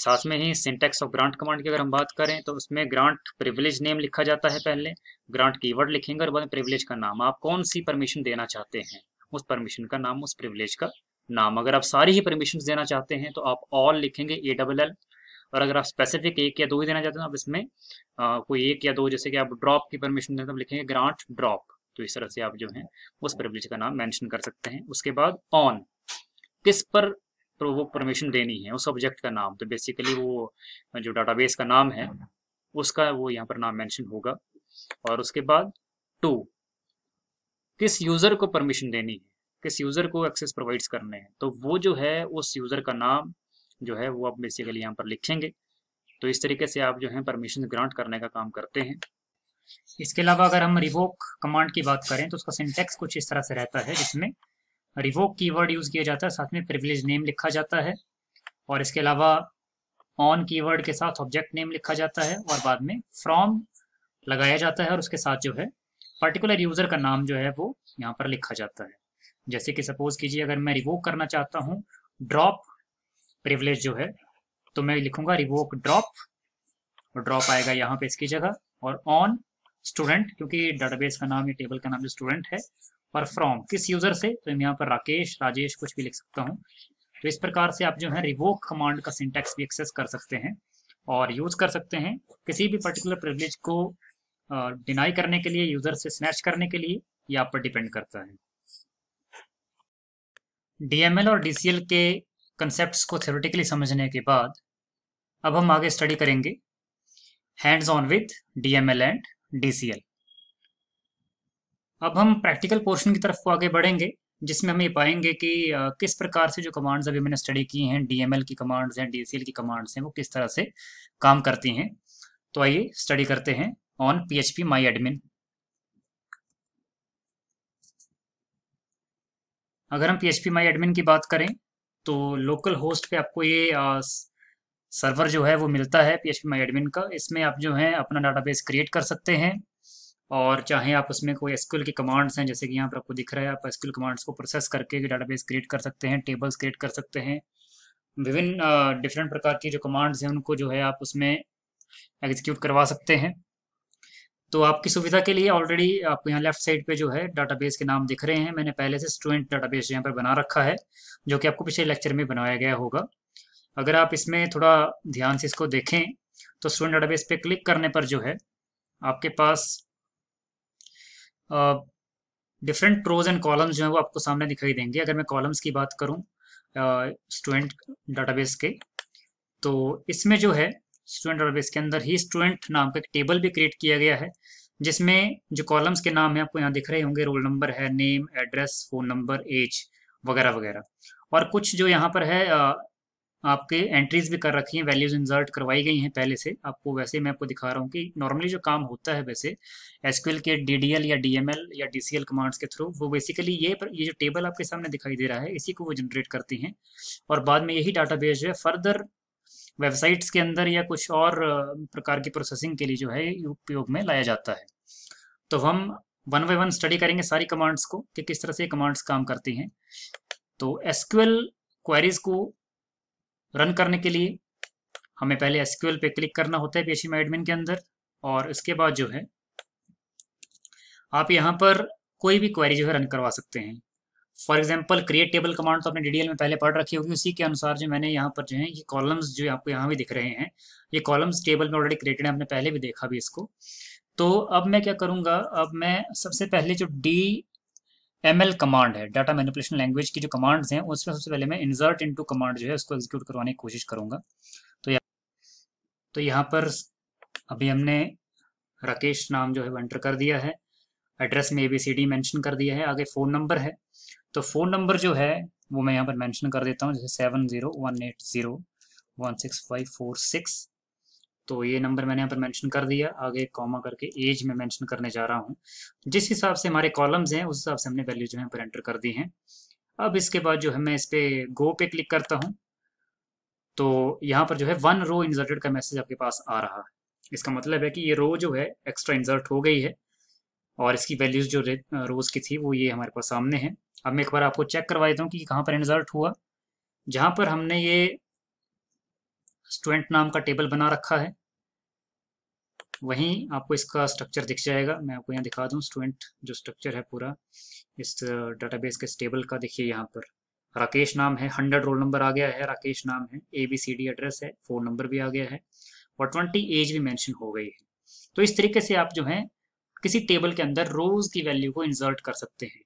साथ में ही सिंटेक्स ऑफ ग्रांट कमांड की अगर हम बात करें तो उसमें ग्रांट प्रिविलेज नेम लिखा जाता है पहले ग्रांट कीवर्ड लिखेंगे और बाद में प्रिविलेज का नाम आप कौन सी परमिशन देना चाहते हैं उस परमिशन का नाम उस प्रिविलेज का नाम अगर आप सारी ही परमिशन देना चाहते हैं तो आप ऑल लिखेंगे ए डबल एल और अगर आप स्पेसिफिक एक या दो ही देना चाहते हैं तो आप इसमें आ, कोई एक या दो जैसे कि आप ड्रॉप की परमिशन देते हैं तो लिखेंगे ग्रांट ड्रॉप तो इस तरह से आप जो है उस प्रिविलेज का नाम मैंशन कर सकते हैं उसके बाद ऑन किस पर वो परमिशन देनी है उस ऑब्जेक्ट का नाम तो बेसिकली वो जो डाटाबेस का नाम है उसका वो यहाँ पर नाम मेंशन होगा और उसके बाद टू किस यूज़र को परमिशन देनी है किस यूज़र को एक्सेस प्रोवाइड्स करने हैं तो वो जो है उस यूज़र का नाम जो है वो आप बेसिकली यहाँ पर लिखेंगे तो इस तरीके से आप जो है परमिशन ग्रांट करने का काम करते हैं इसके अलावा अगर हम रिवोक कमांड की बात करें तो उसका सिंटेक्स कुछ इस तरह से रहता है जिसमें रिवोक कीवर्ड यूज़ किया जाता है साथ में प्रिविलेज नेम लिखा जाता है और इसके अलावा ऑन कीवर्ड के साथ ऑब्जेक्ट नेम लिखा जाता है और बाद में फ्रॉम लगाया जाता है और उसके साथ जो है पर्टिकुलर यूज़र का नाम जो है वो यहाँ पर लिखा जाता है जैसे कि सपोज कीजिए अगर मैं रिवोक करना चाहता हूँ ड्रॉप प्रिवलेज जो है तो मैं लिखूंगा रिवोक ड्रॉप ड्रॉप आएगा यहाँ पे इसकी जगह और ऑन स्टूडेंट क्योंकि डाटाबेस का नाम या टेबल का नाम जो स्टूडेंट है और फ्रॉम किस यूज़र से तो मैं यहाँ पर राकेश राजेश कुछ भी लिख सकता हूँ तो इस प्रकार से आप जो है रिवोक कमांड का सिंटेक्स भी एक्सेस कर सकते हैं और यूज़ कर सकते हैं किसी भी पर्टिकुलर प्रिवलेज को डिनाई करने के लिए यूज़र से स्नैच करने के लिए ये आप पर डिपेंड करता है डीएमएल और डीसीएल के कंसेप्ट को थ्योरेटिकली समझने के बाद अब हम आगे स्टडी करेंगे hands on with DML and DCL अब हम प्रैक्टिकल पोर्शन की तरफ को आगे बढ़ेंगे जिसमें हम ये पाएंगे कि किस प्रकार से जो कमांड्स अभी मैंने स्टडी की हैं डीएमएल की कमांड्स हैं डीसीएल की कमांड्स हैं वो किस तरह से काम करती हैं तो आइए स्टडी करते हैं on PHP एडमिन अगर हम PHP एडमिन की बात करें तो लोकल होस्ट पे आपको ये आ, सर्वर जो है वो मिलता है PHP एडमिन का इसमें आप जो है अपना डाटाबेस क्रिएट कर सकते हैं और चाहे आप उसमें कोई एसक्यूएल की कमांड्स हैं जैसे कि यहाँ पर आपको दिख रहा है आप एसक्यूएल कमांड्स को प्रोसेस करके डाटाबेस क्रिएट कर सकते हैं टेबल्स क्रिएट कर सकते हैं विभिन्न डिफरेंट प्रकार की जो कमांड्स हैं उनको जो है आप उसमें एग्जीक्यूट करवा सकते हैं तो आपकी सुविधा के लिए ऑलरेडी आपको यहाँ लेफ्ट साइड पे जो है डाटाबेस के नाम दिख रहे हैं मैंने पहले से स्टूडेंट डाटाबेस यहाँ पर बना रखा है जो कि आपको पिछले लेक्चर में बनाया गया होगा अगर आप इसमें थोड़ा ध्यान से इसको देखें तो स्टूडेंट डाटाबेस पे क्लिक करने पर जो है आपके पास डिफरेंट प्रोज एंड कॉलम्स जो है वो आपको सामने दिखाई देंगे अगर मैं कॉलम्स की बात करूँ स्टूडेंट डाटाबेस के तो इसमें जो है स्टूडेंट डेटाबेस के अंदर ही स्टूडेंट नाम का टेबल भी क्रिएट किया गया है जिसमें जो कॉलम्स के नाम है आपको यहाँ दिख रहे होंगे रोल नंबर है name address phone number age वगैरह वगैरह और कुछ जो यहाँ पर है आपके एंट्रीज भी कर रखी हैं वैल्यूज इंजर्ट करवाई गई हैं पहले से आपको वैसे मैं आपको दिखा रहा हूँ कि नॉर्मली जो काम होता है वैसे एसक्यूएल के डी या डी या डीसीएल कमांड्स के थ्रू वो बेसिकली ये पर ये जो टेबल आपके सामने दिखाई दे रहा है इसी को वो जनरेट करती हैं और बाद में यही डाटा जो है फर्दर वेबसाइट्स के अंदर या कुछ और प्रकार की प्रोसेसिंग के लिए जो है उपयोग में लाया जाता है तो हम वन बाई वन स्टडी करेंगे सारी कमांड्स को कि किस तरह से कमांड्स काम करती हैं तो एसक्यूएल क्वेरीज को रन करने के लिए हमें पहले एसक्यूएल पे क्लिक करना होता है पीएचएम एडमिन के अंदर और इसके बाद जो है आप यहाँ पर कोई भी क्वेरी जो है रन करवा सकते हैं for example create table command तो आपने डीडीएल में पहले पढ़ रखी होगी उसी के अनुसार जो मैंने यहाँ पर जो है ये कॉलम्स जो आपको यहाँ भी दिख रहे हैं ये कॉलम्स टेबल में ऑलरेडी क्रिएटेड है आपने पहले भी देखा भी इसको तो अब मैं क्या करूँगा अब मैं सबसे पहले जो डी एम एल कमांड है डाटा मैनिपुलेशन लैंग्वेज की जो कमांड्स हैं उसमें सबसे पहले मैं इंसर्ट इन कमांड जो है उसको एग्जीक्यूट करवाने की कोशिश करूँगा तो यहाँ तो यहाँ पर अभी हमने राकेश नाम जो है एंटर कर दिया है एड्रेस में A B C D mention कर दिया है आगे फ़ोन नंबर है तो फ़ोन नंबर जो है वो मैं यहाँ पर मेंशन कर देता हूँ जैसे seven zero one eight zero one six five four six तो ये नंबर मैंने यहाँ पर मेंशन कर दिया आगे कॉमा करके एज में मेंशन करने जा रहा हूँ जिस हिसाब से हमारे कॉलम्स हैं उस हिसाब से हमने वैल्यू जो है पर एंटर कर दी हैं अब इसके बाद जो है मैं इस पर गो पे क्लिक करता हूँ तो यहाँ पर जो है वन रो इन्जर्टेड का मैसेज आपके पास आ रहा है इसका मतलब है कि ये रो जो है एक्स्ट्रा इंजर्ट हो गई है और इसकी वैल्यूज़ जो रोज़ की थी वो ये हमारे पास सामने है अब मैं एक बार आपको चेक करवा देता हूँ कि कहाँ पर इंसर्ट हुआ जहाँ पर हमने ये स्टूडेंट नाम का टेबल बना रखा है वहीं आपको इसका स्ट्रक्चर दिख जाएगा मैं आपको यहाँ दिखा दूँ स्टूडेंट जो स्ट्रक्चर है पूरा इस डाटाबेस के टेबल का देखिए यहाँ पर राकेश नाम है हंड्रेड रोल नंबर आ गया है राकेश नाम है A B C D address है फोन नंबर भी आ गया है और ट्वेंटी एज भी मैंशन हो गई है तो इस तरीके से आप जो है किसी टेबल के अंदर रोज की वैल्यू को इंजर्ट कर सकते हैं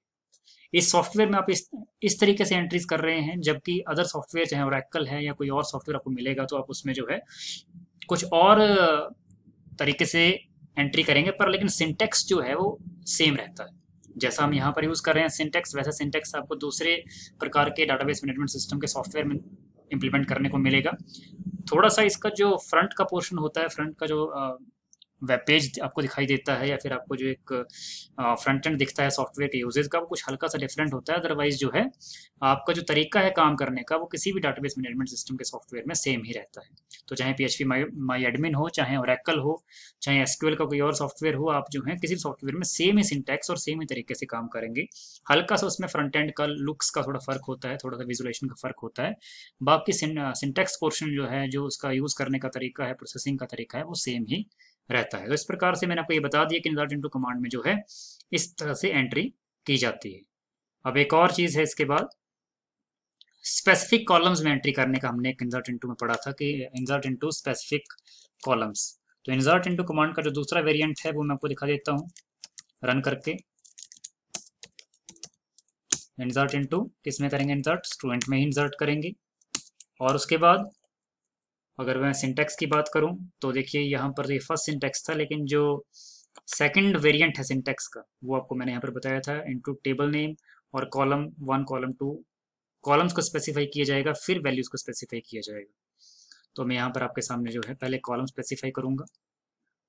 इस सॉफ्टवेयर में आप इस इस तरीके से एंट्रीज कर रहे हैं जबकि अदर सॉफ्टवेयर चाहे ओरेकल है या कोई और सॉफ्टवेयर आपको मिलेगा तो आप उसमें जो है कुछ और तरीके से एंट्री करेंगे पर लेकिन सिंटेक्स जो है वो सेम रहता है जैसा हम यहाँ पर यूज़ कर रहे हैं सिंटेक्स वैसा सिंटेक्स आपको दूसरे प्रकार के डाटाबेस मैनेजमेंट सिस्टम के सॉफ्टवेयर में इम्प्लीमेंट करने को मिलेगा थोड़ा सा इसका जो फ्रंट का पोर्शन होता है फ्रंट का जो वेब पेज आपको दिखाई देता है या फिर आपको जो एक फ्रंट एंड दिखता है सॉफ्टवेयर के यूजेज का वो कुछ हल्का सा डिफरेंट होता है अदरवाइज जो है आपका जो तरीका है काम करने का वो किसी भी डाटाबेस मैनेजमेंट सिस्टम के सॉफ्टवेयर में सेम ही रहता है तो चाहे पी एच माई एडमिन हो चाहे ओरेकल हो चाहे एसक्यूएल का कोई और सॉफ्टवेयर हो आप जो है किसी भी सॉफ्टवेयर में सेम ही सिंटेक्स और सेम ही तरीके से काम करेंगे हल्का सा उसमें फ्रंट एंड का लुक्स का थोड़ा फर्क होता है थोड़ा सा विजुलेशन का फर्क होता है बाकी सिंटेक्स पोर्शन जो है जो उसका यूज़ करने का तरीका है प्रोसेसिंग का तरीका है वो सेम ही रहता है तो इस प्रकार से मैंने आपको ये बता दिया कि रिजल्ट इनटू कमांड में जो है इस तरह से एंट्री की जाती है अब एक और चीज़ है इसके बाद स्पेसिफिक कॉलम्स में एंट्री करने का हमने इंसर्ट इनटू में पढ़ा था कि इंसर्ट इनटू स्पेसिफिक कॉलम्स तो इंसर्ट इनटू कमांड का जो दूसरा वेरिएंट है वो मैं आपको दिखा देता हूँ रन करके इंसर्ट इनटू किस में करेंगे इंसर्ट स्टूडेंट में ही इंसर्ट करेंगे और उसके बाद अगर मैं सिंटेक्स की बात करूं तो देखिए यहाँ पर ये फर्स्ट सिंटेक्स था लेकिन जो सेकंड वेरिएंट है सिंटेक्स का वो आपको मैंने यहाँ पर बताया था इनटू टेबल नेम और column one column two columns को स्पेसिफाई किया जाएगा फिर वैल्यूज को स्पेसिफाई किया जाएगा तो मैं यहाँ पर आपके सामने जो है पहले कॉलम स्पेसिफाई करूँगा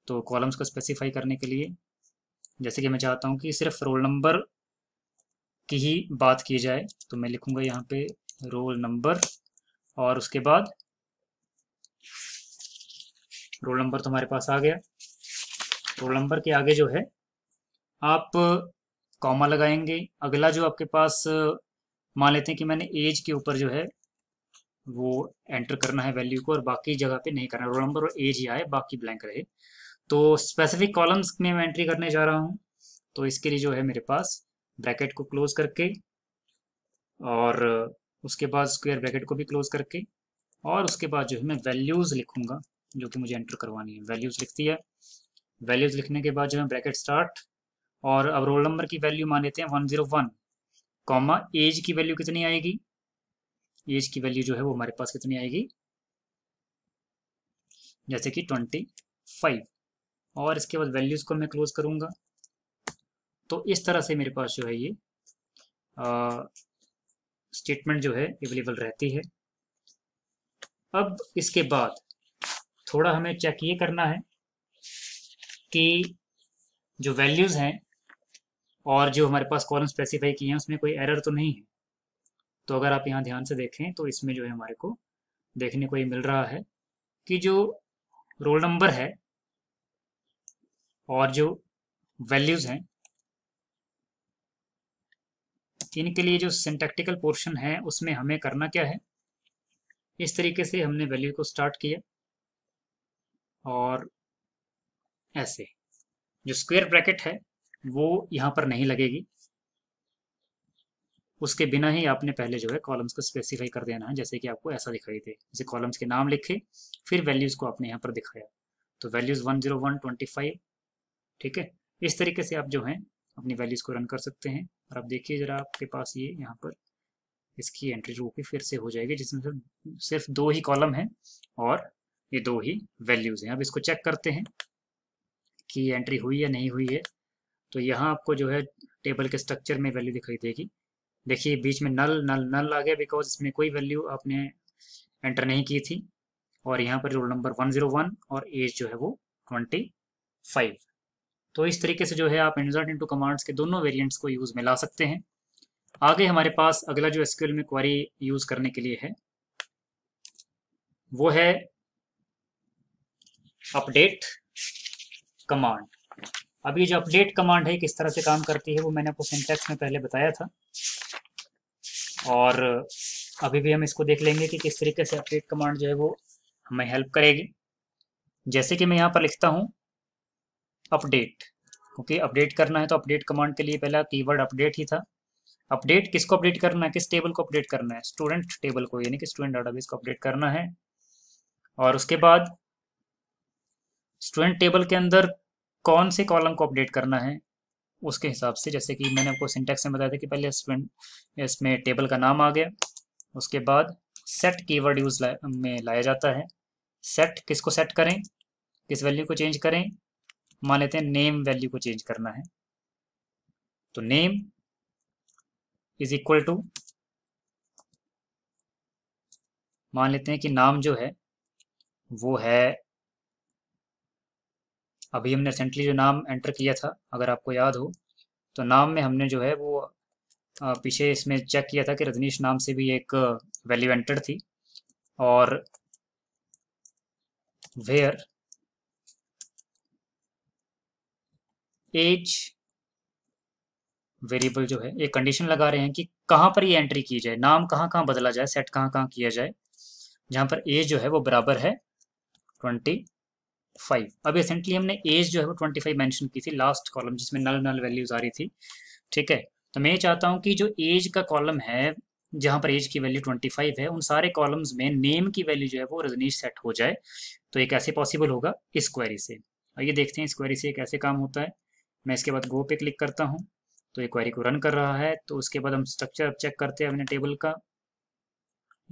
तो कॉलम्स को स्पेसिफाई करने के लिए जैसे कि मैं चाहता हूँ कि सिर्फ रोल नंबर की ही बात की जाए तो मैं लिखूँगा यहाँ पे रोल नंबर और उसके बाद रोल नंबर तुम्हारे पास आ गया रोल नंबर के आगे जो है आप कॉमा लगाएंगे अगला जो आपके पास मान लेते हैं कि मैंने एज के ऊपर जो है वो एंटर करना है वैल्यू को और बाकी जगह पे नहीं करना रोल नंबर और एज ही आए बाकी ब्लैंक रहे तो स्पेसिफिक कॉलम्स में मैं एंट्री करने जा रहा हूँ तो इसके लिए जो है मेरे पास ब्रैकेट को क्लोज करके और उसके बाद स्क्वेयर ब्रैकेट को भी क्लोज करके और उसके बाद जो है मैं वैल्यूज़ लिखूंगा जो कि मुझे एंटर करवानी है वैल्यूज़ लिखती है वैल्यूज़ लिखने के बाद जो है ब्रैकेट स्टार्ट और अब रोल नंबर की वैल्यू मान लेते हैं one zero one comma age की वैल्यू कितनी आएगी एज की वैल्यू जो है वो हमारे पास कितनी आएगी जैसे कि ट्वेंटी फाइव और इसके बाद वैल्यूज़ को मैं क्लोज करूंगा तो इस तरह से मेरे पास जो है ये स्टेटमेंट जो है अवेलेबल रहती है अब इसके बाद थोड़ा हमें चेक ये करना है कि जो वैल्यूज़ हैं और जो हमारे पास कॉलम स्पेसिफाई किए हैं उसमें कोई एरर तो नहीं है तो अगर आप यहाँ ध्यान से देखें तो इसमें जो है हमारे को देखने को ये मिल रहा है कि जो रोल नंबर है और जो वैल्यूज़ हैं इनके लिए जो सिंटेक्टिकल पोर्शन है उसमें हमें करना क्या है इस तरीके से हमने वैल्यू को स्टार्ट किया और ऐसे जो स्क्वेयर ब्रैकेट है वो यहाँ पर नहीं लगेगी उसके बिना ही आपने पहले जो है कॉलम्स को स्पेसिफाई कर देना है जैसे कि आपको ऐसा दिखाई दे जैसे कॉलम्स के नाम लिखे फिर वैल्यूज़ को आपने यहाँ पर दिखाया तो values one zero one twenty five ठीक है इस तरीके से आप जो है अपनी वैल्यूज़ को रन कर सकते हैं और आप देखिए ज़रा आपके पास ये यहाँ पर इसकी एंट्री जो होगी फिर से हो जाएगी जिसमें सिर्फ सिर्फ दो ही कॉलम है और ये दो ही वैल्यूज़ हैं अब इसको चेक करते हैं कि एंट्री हुई या नहीं हुई है तो यहाँ आपको जो है टेबल के स्ट्रक्चर में वैल्यू दिखाई देगी देखिए बीच में नल नल नल आ गया बिकॉज इसमें कोई वैल्यू आपने एंटर नहीं की थी और यहाँ पर रोल नंबर 101 और एज जो है वो 25 तो इस तरीके से जो है आप इंसर्ट इनटू कमांड्स के दोनों वेरिएंट्स को यूज़ में ला सकते हैं आगे हमारे पास अगला जो एसक्यूएल में क्वारी यूज करने के लिए है वो है अपडेट कमांड अभी जो अपडेट कमांड है किस तरह से काम करती है वो मैंने आपको सिंटेक्स में पहले बताया था और अभी भी हम इसको देख लेंगे कि किस तरीके से अपडेट कमांड जो है वो हमें हेल्प करेगी जैसे कि मैं यहाँ पर लिखता हूँ अपडेट क्योंकि अपडेट करना है तो अपडेट कमांड के लिए पहला कीवर्ड अपडेट ही था अपडेट किसको अपडेट करना है किस टेबल को अपडेट करना है स्टूडेंट टेबल को यानी कि स्टूडेंट डाटाबेस को अपडेट करना है और उसके बाद स्टूडेंट टेबल के अंदर कौन से कॉलम को अपडेट करना है उसके हिसाब से जैसे कि मैंने आपको सिंटेक्स में बताया था कि पहले स्टूडेंट इसमें टेबल का नाम आ गया उसके बाद सेट कीवर्ड यूज ला, में लाया जाता है सेट किसको सेट करें किस वैल्यू को चेंज करें मान लेते हैं नेम वैल्यू को चेंज करना है तो नेम इज इक्वल टू मान लेते हैं कि नाम जो है वो है अभी हमने रिसेंटली जो नाम एंटर किया था अगर आपको याद हो तो नाम में हमने जो है वो पीछे इसमें चेक किया था कि रजनीश नाम से भी एक वैल्यू एंटर थी और वेयर एज वेरिएबल जो है एक कंडीशन लगा रहे हैं कि कहाँ पर ये एंट्री की जाए नाम कहाँ कहाँ बदला जाए सेट कहाँ कहाँ किया जाए जहाँ पर एज जो है वो बराबर है ट्वेंटी फाइव अब रिसेंटली हमने एज जो है वो ट्वेंटी फाइव मैंशन की थी लास्ट कॉलम जिसमें नल नल वैल्यूज आ रही थी ठीक है तो मैं ये चाहता हूँ कि जो एज का कॉलम है जहाँ पर एज की वैल्यू ट्वेंटी फाइव है उन सारे कॉलम्स में नेम की वैल्यू जो है वो रजनीश सेट हो जाए तो ये कैसे पॉसिबल होगा इस क्वेरी से आइए देखते हैं इस क्वेरी से कैसे काम होता है मैं इसके बाद गो पे क्लिक करता हूँ तो ये क्वेरी को रन कर रहा है तो उसके बाद हम स्ट्रक्चर चेक करते हैं अपने टेबल का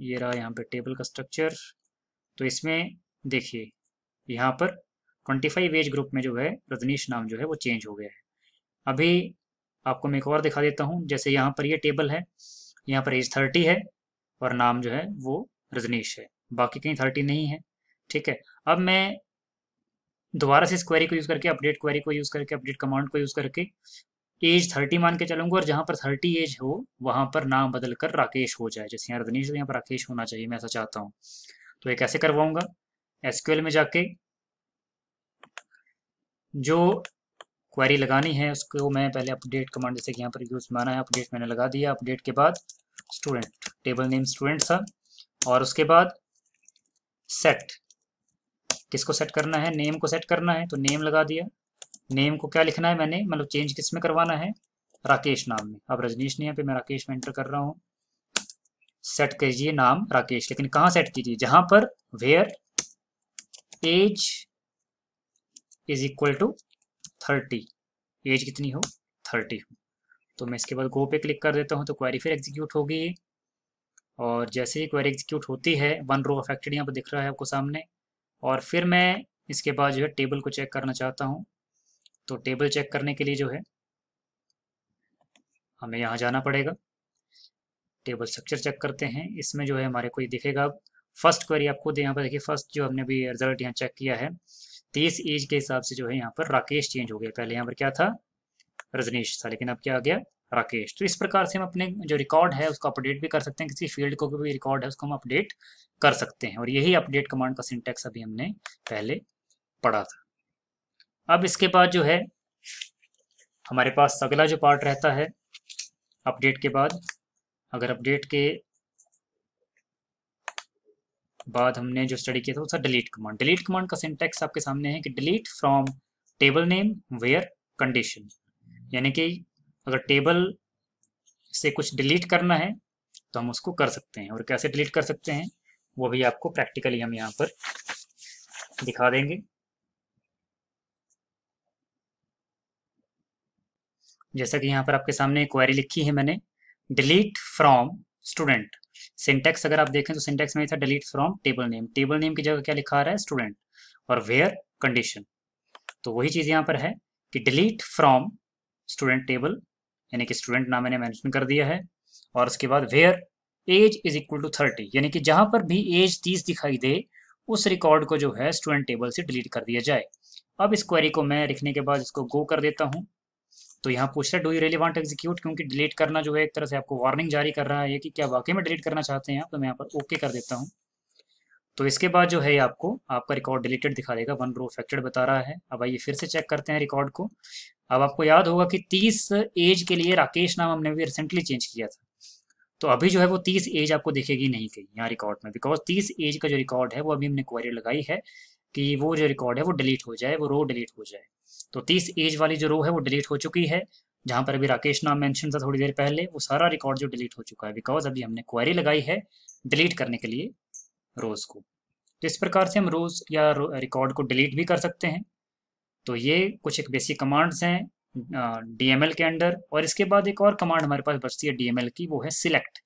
ये रहा यहाँ पे टेबल का स्ट्रक्चर तो इसमें देखिए यहाँ पर 25 एज ग्रुप में जो है रजनीश नाम जो है वो चेंज हो गया है अभी आपको मैं एक और दिखा देता हूँ जैसे यहाँ पर ये टेबल है यहाँ पर एज 30 है और नाम जो है वो रजनीश है बाकी कहीं 30 नहीं है ठीक है अब मैं दोबारा से इस क्वेरी को यूज़ करके अपडेट क्वेरी को यूज़ करके अपडेट कमांड को यूज़ करके एज थर्टी मान के चलूंगा और जहां पर थर्टी एज हो वहां पर नाम बदल कर राकेश हो जाए जैसे यहाँ रजनीश यहाँ पर राकेश होना चाहिए मैं ऐसा चाहता हूँ तो ये कैसे करवाऊंगा एसक्यूएल में जाके जो क्वेरी लगानी है उसको मैं पहले अपडेट कमांड जैसे कि यहाँ पर यूज माना है अपडेट मैंने लगा दिया अपडेट के बाद स्टूडेंट टेबल नेम स्टूडेंट था और उसके बाद सेट किसको सेट करना है नेम को सेट करना है तो नेम लगा दिया नेम को क्या लिखना है मैंने मतलब चेंज किस में करवाना है राकेश नाम में अब रजनीश ने यहाँ पे मैं राकेश में एंटर कर रहा हूँ सेट कीजिए नाम राकेश लेकिन कहाँ सेट कीजिए जहां पर where age is equal to thirty age कितनी हो थर्टी हो तो मैं इसके बाद गो पे क्लिक कर देता हूँ तो क्वेरी फिर एग्जीक्यूट होगी और जैसे ही क्वेरी एग्जीक्यूट होती है वन रो अफेक्टेड यहाँ पर दिख रहा है आपको सामने और फिर मैं इसके बाद जो है टेबल को चेक करना चाहता हूँ तो टेबल चेक करने के लिए जो है हमें यहाँ जाना पड़ेगा टेबल स्ट्रक्चर चेक करते हैं इसमें जो है हमारे कोई दिखेगा अब फर्स्ट क्वेरी आपको खुद यहाँ पर देखिए फर्स्ट जो हमने अभी रिजल्ट यहाँ चेक किया है तीस एज के हिसाब से जो है यहाँ पर राकेश चेंज हो गया पहले यहाँ पर क्या था रजनीश था लेकिन अब क्या आ गया राकेश तो इस प्रकार से हम अपने जो रिकॉर्ड है उसको अपडेट भी कर सकते हैं किसी फील्ड को भी रिकॉर्ड है उसको हम अपडेट कर सकते हैं और यही अपडेट कमांड का सिंटेक्स अभी हमने पहले पढ़ा था अब इसके बाद जो है हमारे पास अगला जो पार्ट रहता है अपडेट के बाद अगर अपडेट के बाद हमने जो स्टडी किया था उसका डिलीट कमांड डिलीट कमांड का सिंटेक्स आपके सामने है कि delete from table name where condition यानी कि अगर टेबल से कुछ डिलीट करना है तो हम उसको कर सकते हैं और कैसे डिलीट कर सकते हैं वो भी आपको प्रैक्टिकली हम यहाँ पर दिखा देंगे जैसा कि यहाँ पर आपके सामने क्वेरी लिखी है मैंने डिलीट फ्रॉम स्टूडेंट सिंटेक्स अगर आप देखें तो सिंटेक्स में था delete from table name table name की जगह क्या लिखा रहा है स्टूडेंट और वेयर कंडीशन तो वही चीज़ यहाँ पर है कि डिलीट फ्रॉम स्टूडेंट टेबल यानी कि स्टूडेंट नाम मैंने मैंशन कर दिया है और उसके बाद where age is equal to thirty यानी कि जहां पर भी एज तीस दिखाई दे उस रिकॉर्ड को जो है स्टूडेंट टेबल से डिलीट कर दिया जाए अब इस क्वेरी को मैं लिखने के बाद इसको गो कर देता हूँ तो यहाँ पूछ रहा है do you really want execute क्योंकि डिलीट करना जो है एक तरह से आपको वार्निंग जारी कर रहा है कि क्या वाकई में डिलीट करना चाहते हैं आप तो मैं यहाँ पर ओके कर देता हूँ तो इसके बाद जो है आपको आपका रिकॉर्ड डिलीटेड दिखा देगा वन रो अफेक्टेड बता रहा है अब आइए फिर से चेक करते हैं रिकॉर्ड को अब आपको याद होगा कि तीस एज के लिए राकेश नाम हमने भी रिसेंटली चेंज किया था तो अभी जो है वो तीस एज आपको दिखेगी नहीं कहीं यहाँ रिकॉर्ड में बिकॉज तीस एज का जो रिकॉर्ड है वो अभी हमने क्वारी लगाई है कि वो जो रिकॉर्ड है वो डिलीट हो जाए वो रो डिलीट हो जाए तो तीस एज वाली जो रो है वो डिलीट हो चुकी है जहाँ पर अभी राकेश नाम मेंशन था थोड़ी देर पहले वो सारा रिकॉर्ड जो डिलीट हो चुका है बिकॉज अभी हमने क्वेरी लगाई है डिलीट करने के लिए रोज़ को तो इस प्रकार से हम रोज़ या रिकॉर्ड को डिलीट भी कर सकते हैं तो ये कुछ एक बेसिक कमांड्स हैं डीएमएल के अंडर और इसके बाद एक और कमांड हमारे पास बचती है डीएमएल की वो है सिलेक्ट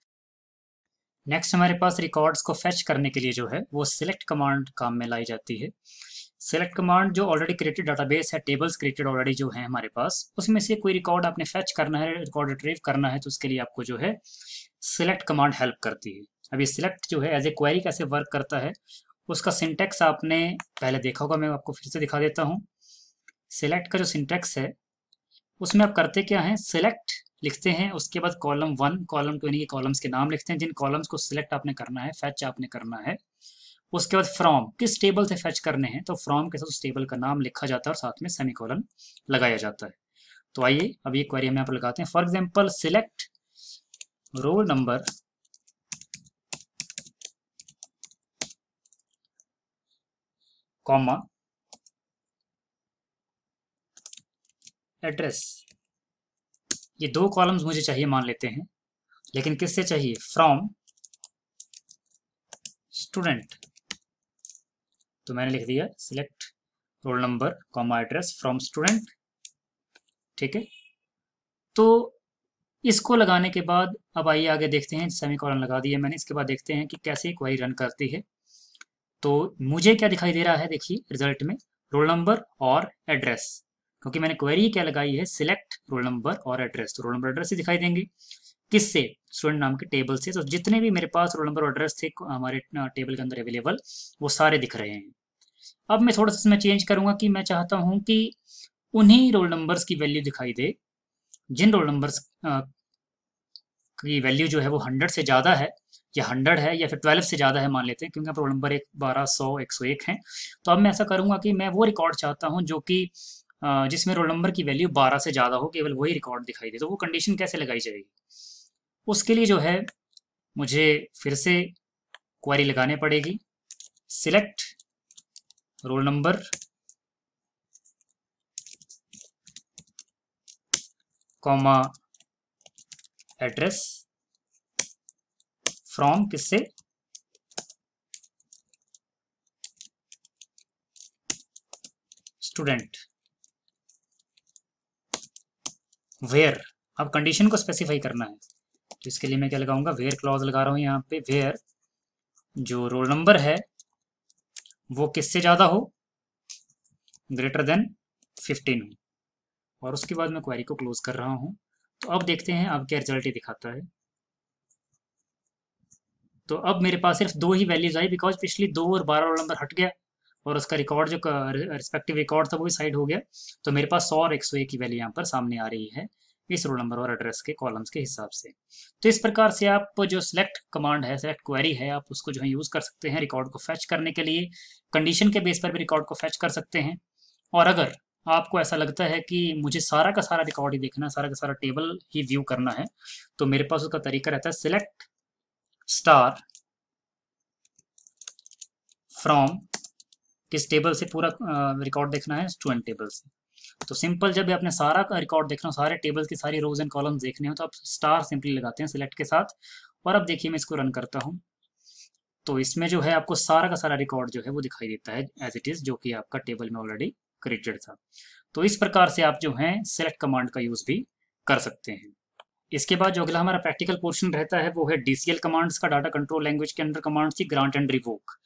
नेक्स्ट हमारे पास रिकॉर्ड्स को फेच करने के लिए जो है वो सिलेक्ट कमांड काम में लाई जाती है सेलेक्ट कमांड जो ऑलरेडी क्रिएटेड डाटाबेस है टेबल्स क्रिएटेड ऑलरेडी जो है हमारे पास उसमें से कोई रिकॉर्ड आपने फैच करना है रिकॉर्ड रिट्रीव करना है तो उसके लिए आपको जो है सिलेक्ट कमांड हेल्प करती है अब ये सिलेक्ट जो है एज ए क्वेरी कैसे वर्क करता है उसका सिंटेक्स आपने पहले देखा होगा मैं आपको फिर से दिखा देता हूँ सिलेक्ट का जो सिंटेक्स है उसमें आप करते क्या है सिलेक्ट लिखते हैं उसके बाद कॉलम वन कॉलम टू यानी कि कॉलम्स के नाम लिखते हैं जिन कॉलम्स को सिलेक्ट आपने करना है फैच आपने करना है उसके बाद फ्रॉम किस टेबल से फैच करने हैं तो फ्रॉम के साथ उस टेबल का नाम लिखा जाता है और साथ में सेमी कॉलम लगाया जाता है तो आइए अब ये क्वेरी हम यहाँ पर लगाते हैं for example select roll number comma address ये दो कॉलम्स मुझे चाहिए मान लेते हैं लेकिन किससे चाहिए फ्रॉम स्टूडेंट तो मैंने लिख दिया select roll number comma address from student ठीक है तो इसको लगाने के बाद अब आइए आगे देखते हैं सेमी कॉलम लगा दिया मैंने इसके बाद देखते हैं कि कैसे क्वारी रन करती है तो मुझे क्या दिखाई दे रहा है देखिए रिजल्ट में रोल नंबर और एड्रेस क्योंकि मैंने क्वेरी क्या लगाई है सिलेक्ट रोल नंबर और एड्रेस तो रोल नंबर एड्रेस ही दिखाई देंगे किससे स्टूडेंट नाम के टेबल से तो जितने भी मेरे पास रोल नंबर और एड्रेस थे हमारे टेबल के अंदर अवेलेबल वो सारे दिख रहे हैं अब मैं थोड़ा सा इसमें चेंज करूंगा कि मैं चाहता हूं कि उन्हीं रोल नंबर्स की वैल्यू दिखाई दे जिन रोल नंबर्स की वैल्यू जो है वो हंड्रेड से ज़्यादा है या हंड्रेड है या फिर ट्वेल्व से ज़्यादा है मान लेते हैं क्योंकि रोल नंबर एक बारह सौ एक सौ एक हैं तो अब मैं ऐसा करूंगा कि मैं वो रिकॉर्ड चाहता हूँ जो कि जिसमें रोल नंबर की वैल्यू बारह से ज़्यादा हो केवल वही रिकॉर्ड दिखाई दे तो वो कंडीशन कैसे लगाई जाएगी उसके लिए जो है मुझे फिर से क्वारी लगाने पड़ेगी select roll number comma address from किससे स्टूडेंट वेयर अब कंडीशन को स्पेसिफाई करना है तो इसके लिए मैं क्या लगाऊंगा वेयर क्लॉज लगा रहा हूँ यहाँ पे वेयर जो रोल नंबर है वो किससे ज़्यादा हो ग्रेटर देन फिफ्टीन हो और उसके बाद मैं क्वेरी को क्लोज कर रहा हूँ तो अब देखते हैं अब क्या रिजल्ट दिखाता है तो अब मेरे पास सिर्फ दो ही वैल्यूज आई बिकॉज पिछली दो और बारह रोल नंबर हट गया और उसका रिकॉर्ड जो रिस्पेक्टिव रिकॉर्ड था वो भी साइड हो गया तो मेरे पास सौ और एक सौ एक की वैल्यू यहाँ पर सामने आ रही है इस रोल नंबर और एड्रेस के कॉलम्स के हिसाब से तो इस प्रकार से आप जो सिलेक्ट कमांड है सिलेक्ट क्वेरी है आप उसको जो है यूज़ कर सकते हैं रिकॉर्ड को फैच करने के लिए कंडीशन के बेस पर भी रिकॉर्ड को फैच कर सकते हैं और अगर आपको ऐसा लगता है कि मुझे सारा का सारा रिकॉर्ड ही देखना है सारा का सारा टेबल ही व्यू करना है तो मेरे पास उसका तरीका रहता है सिलेक्ट स्टार फ्रॉम किस टेबल से पूरा रिकॉर्ड देखना है स्टूडेंट टेबल से तो सिंपल जब आपने सारा रिकॉर्ड देखना सारे टेबल के सारे रोज एंड कॉलम देखने हो तो आप स्टार सिंपली लगाते हैं सिलेक्ट के साथ और अब देखिए मैं इसको रन करता हूँ तो इसमें जो है आपको सारा का सारा रिकॉर्ड जो है वो दिखाई देता है एज इट इज़ जो कि आपका टेबल में ऑलरेडी क्रिएटेड था तो इस प्रकार से आप जो है सेलेक्ट कमांड का यूज़ भी कर सकते हैं इसके बाद जो अगला हमारा प्रैक्टिकल पोर्शन रहता है वो है डीसीएल कमांड्स का डाटा कंट्रोल लैंग्वेज के अंडर कमांड की ग्रांट एंड रिवोक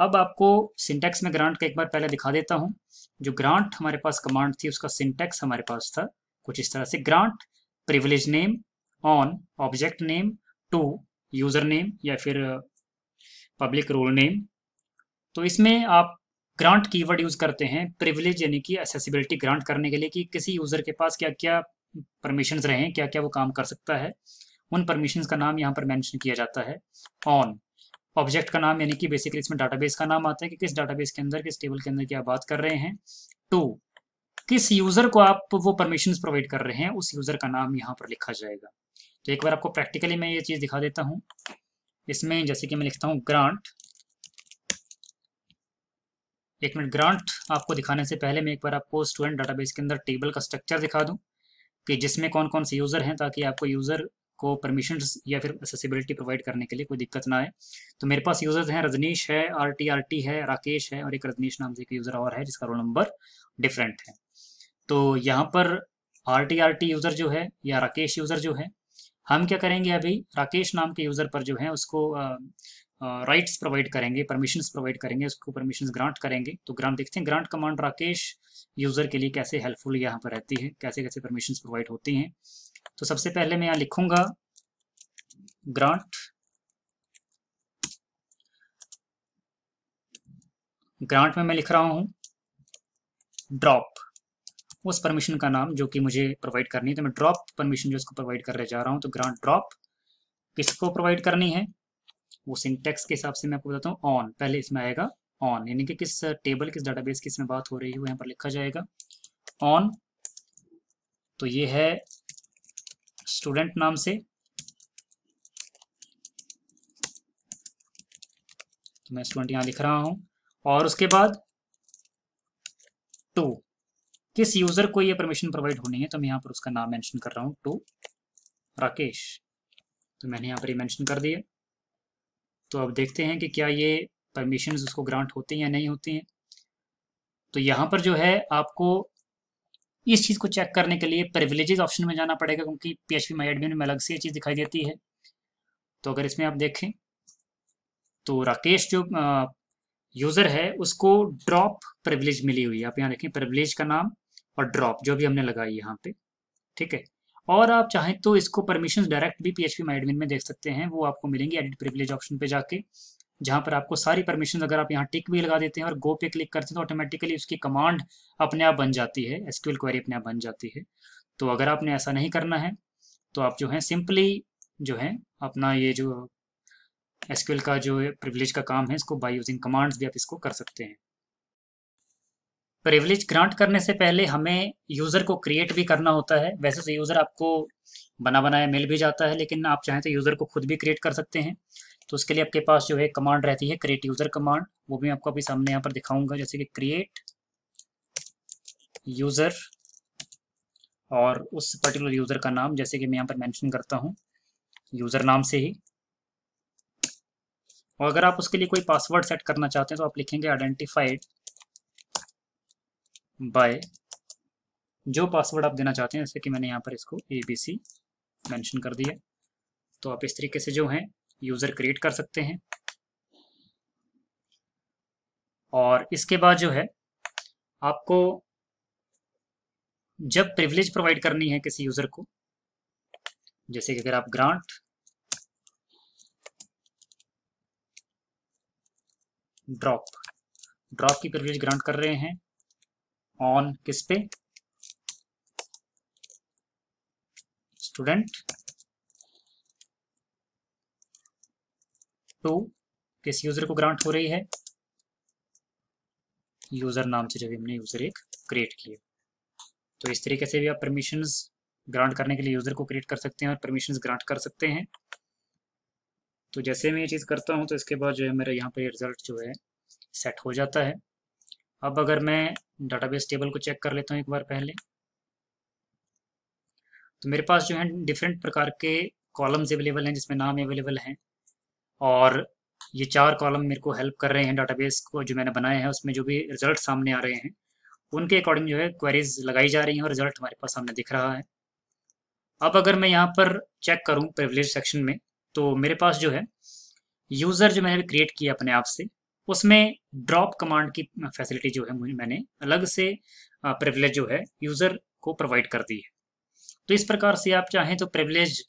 अब आपको सिंटेक्स में ग्रांट का एक बार पहले दिखा देता हूँ जो ग्रांट हमारे पास कमांड थी उसका सिंटेक्स हमारे पास था कुछ इस तरह से grant privilege name on object name to user name या फिर पब्लिक रोल नेम तो इसमें आप ग्रांट कीवर्ड यूज़ करते हैं प्रिविलेज यानी कि एसेसिबिलिटी ग्रांट करने के लिए कि किसी यूज़र के पास क्या क्या परमिशंस रहे क्या क्या वो काम कर सकता है उन परमिशंस का नाम यहाँ पर मेंशन किया जाता है ऑन ऑब्जेक्ट का नाम यानी कि बेसिकली इसमें डाटाबेस का नाम आता है कि किस डाटाबेस के अंदर किस टेबल के अंदर की आप बात कर रहे हैं टू किस यूजर को आप वो परमिशन प्रोवाइड कर रहे हैं उस यूजर का नाम यहाँ पर लिखा जाएगा तो एक बार आपको प्रैक्टिकली मैं ये चीज दिखा देता हूँ इसमें जैसे कि मैं लिखता हूँ ग्रांट एक मिनट ग्रांट आपको दिखाने से पहले मैं एक बार आपको स्टूडेंट डाटाबेस के अंदर टेबल का स्ट्रक्चर दिखा दूं कि जिसमें कौन कौन से यूज़र हैं ताकि आपको यूज़र को परमिशन या फिर एसेसिबिलिटी प्रोवाइड करने के लिए कोई दिक्कत ना आए तो मेरे पास यूज़र्स हैं रजनीश है आर टी आर टी है राकेश है और एक रजनीश नाम से एक यूज़र और है जिसका रोल नंबर डिफरेंट है तो यहाँ पर R T R T user जो है या राकेश यूज़र जो है हम क्या करेंगे अभी राकेश नाम के यूज़र पर जो है उसको राइट्स प्रोवाइड करेंगे परमिशन प्रोवाइड करेंगे उसको परमिशन ग्रांट करेंगे तो ग्रांट देखते हैं ग्रांट कमांड राकेश यूज़र के लिए कैसे हेल्पफुल यहाँ पर रहती है कैसे कैसे परमिशन प्रोवाइड होती हैं तो सबसे पहले मैं यहां लिखूंगा ग्रांट ग्रांट में मैं लिख रहा हूं ड्रॉप उस परमिशन का नाम जो कि मुझे प्रोवाइड करनी है तो मैं ड्रॉप परमिशन जो इसको प्रोवाइड करने जा रहा हूं तो ग्रांट ड्रॉप किसको प्रोवाइड करनी है वो सिंटेक्स के हिसाब से मैं आपको बताता हूँ ऑन पहले इसमें आएगा ऑन यानी कि किस टेबल किस डाटाबेस की इसमें बात हो रही है वो यहाँ पर लिखा जाएगा ऑन तो ये है स्टूडेंट नाम से तो मैं स्टूडेंट यहां लिख रहा हूं और उसके बाद टू किस यूजर को ये परमिशन प्रोवाइड होनी है तो मैं यहां पर उसका नाम मेंशन कर रहा हूं टू राकेश तो मैंने यहां पर ये मेंशन कर दिया तो अब देखते हैं कि क्या ये परमिशन उसको ग्रांट होती हैं या नहीं होती हैं तो यहां पर जो है आपको इस चीज़ को चेक करने के लिए प्रिविलेजेस ऑप्शन में जाना पड़ेगा क्योंकि पी एच माई एडमिन में अलग से ये चीज़ दिखाई देती है तो अगर इसमें आप देखें तो राकेश जो यूज़र है उसको ड्रॉप प्रिविलेज मिली हुई है आप यहाँ देखें प्रिविलेज का नाम और ड्रॉप जो भी हमने लगाई यहाँ पे ठीक है और आप चाहें तो इसको परमिशन डायरेक्ट भी पी एच माई एडमिन में देख सकते हैं वो आपको मिलेंगे एडिट प्रिविलेज ऑप्शन पे जाके जहां पर आपको सारी परमिशन अगर आप यहाँ टिक भी लगा देते हैं और गो पे क्लिक करते हैं तो ऑटोमेटिकली उसकी कमांड अपने आप बन जाती है एसक्यूएल क्वेरी अपने आप बन जाती है तो अगर आपने ऐसा नहीं करना है तो आप जो है सिंपली जो है अपना ये जो एसक्यूएल का जो प्रिविलेज का काम है इसको बाई यूजिंग कमांड भी आप इसको कर सकते हैं प्रिविलेज ग्रांट करने से पहले हमें यूज़र को क्रिएट भी करना होता है वैसे तो यूज़र आपको बना बनाया मिल भी जाता है लेकिन आप चाहें तो यूज़र को खुद भी क्रिएट कर सकते हैं तो उसके लिए आपके पास जो है कमांड रहती है क्रिएट यूज़र कमांड वो भी आपको अभी सामने यहाँ पर दिखाऊंगा जैसे कि क्रिएट यूज़र और उस पर्टिकुलर यूज़र का नाम जैसे कि मैं यहाँ पर मैंशन करता हूँ यूज़र नाम से ही और अगर आप उसके लिए कोई पासवर्ड सेट करना चाहते हैं तो आप लिखेंगे आइडेंटिफाइड बाय जो पासवर्ड आप देना चाहते हैं जैसे कि मैंने यहाँ पर इसको ए बी सी मैंशन कर दिया तो आप इस तरीके से जो हैं यूज़र क्रिएट कर सकते हैं और इसके बाद जो है आपको जब प्रिविलेज प्रोवाइड करनी है किसी यूज़र को जैसे कि अगर आप ग्रांट ड्रॉप ड्रॉप की प्रिविलेज ग्रांट कर रहे हैं ऑन किस पे स्टूडेंट टू किस यूजर को ग्रांट हो रही है यूजर नाम से जब हमने यूजर एक क्रिएट किया तो इस तरीके से भी आप परमिशन ग्रांट करने के लिए यूजर को क्रिएट कर सकते हैं और परमिशन ग्रांट कर सकते हैं तो जैसे मैं ये चीज़ करता हूँ तो इसके बाद जो है मेरा यहाँ पर रिजल्ट जो है सेट हो जाता है अब अगर मैं डाटाबेस टेबल को चेक कर लेता हूँ एक बार पहले तो मेरे पास जो है डिफरेंट प्रकार के कॉलम्स अवेलेबल हैं जिसमें नाम अवेलेबल हैं और ये चार कॉलम मेरे को हेल्प कर रहे हैं डाटाबेस को जो मैंने बनाया है उसमें जो भी रिजल्ट सामने आ रहे हैं उनके अकॉर्डिंग जो है क्वेरीज लगाई जा रही हैं और रिजल्ट हमारे पास सामने दिख रहा है अब अगर मैं यहाँ पर चेक करूँ प्रिवलेज सेक्शन में तो मेरे पास जो है यूज़र जो मैंने क्रिएट किया अपने आप से उसमें ड्रॉप कमांड की फैसिलिटी जो है मैंने अलग से प्रिवलेज जो है यूज़र को प्रोवाइड कर दी है तो इस प्रकार से आप चाहें तो प्रिवलेज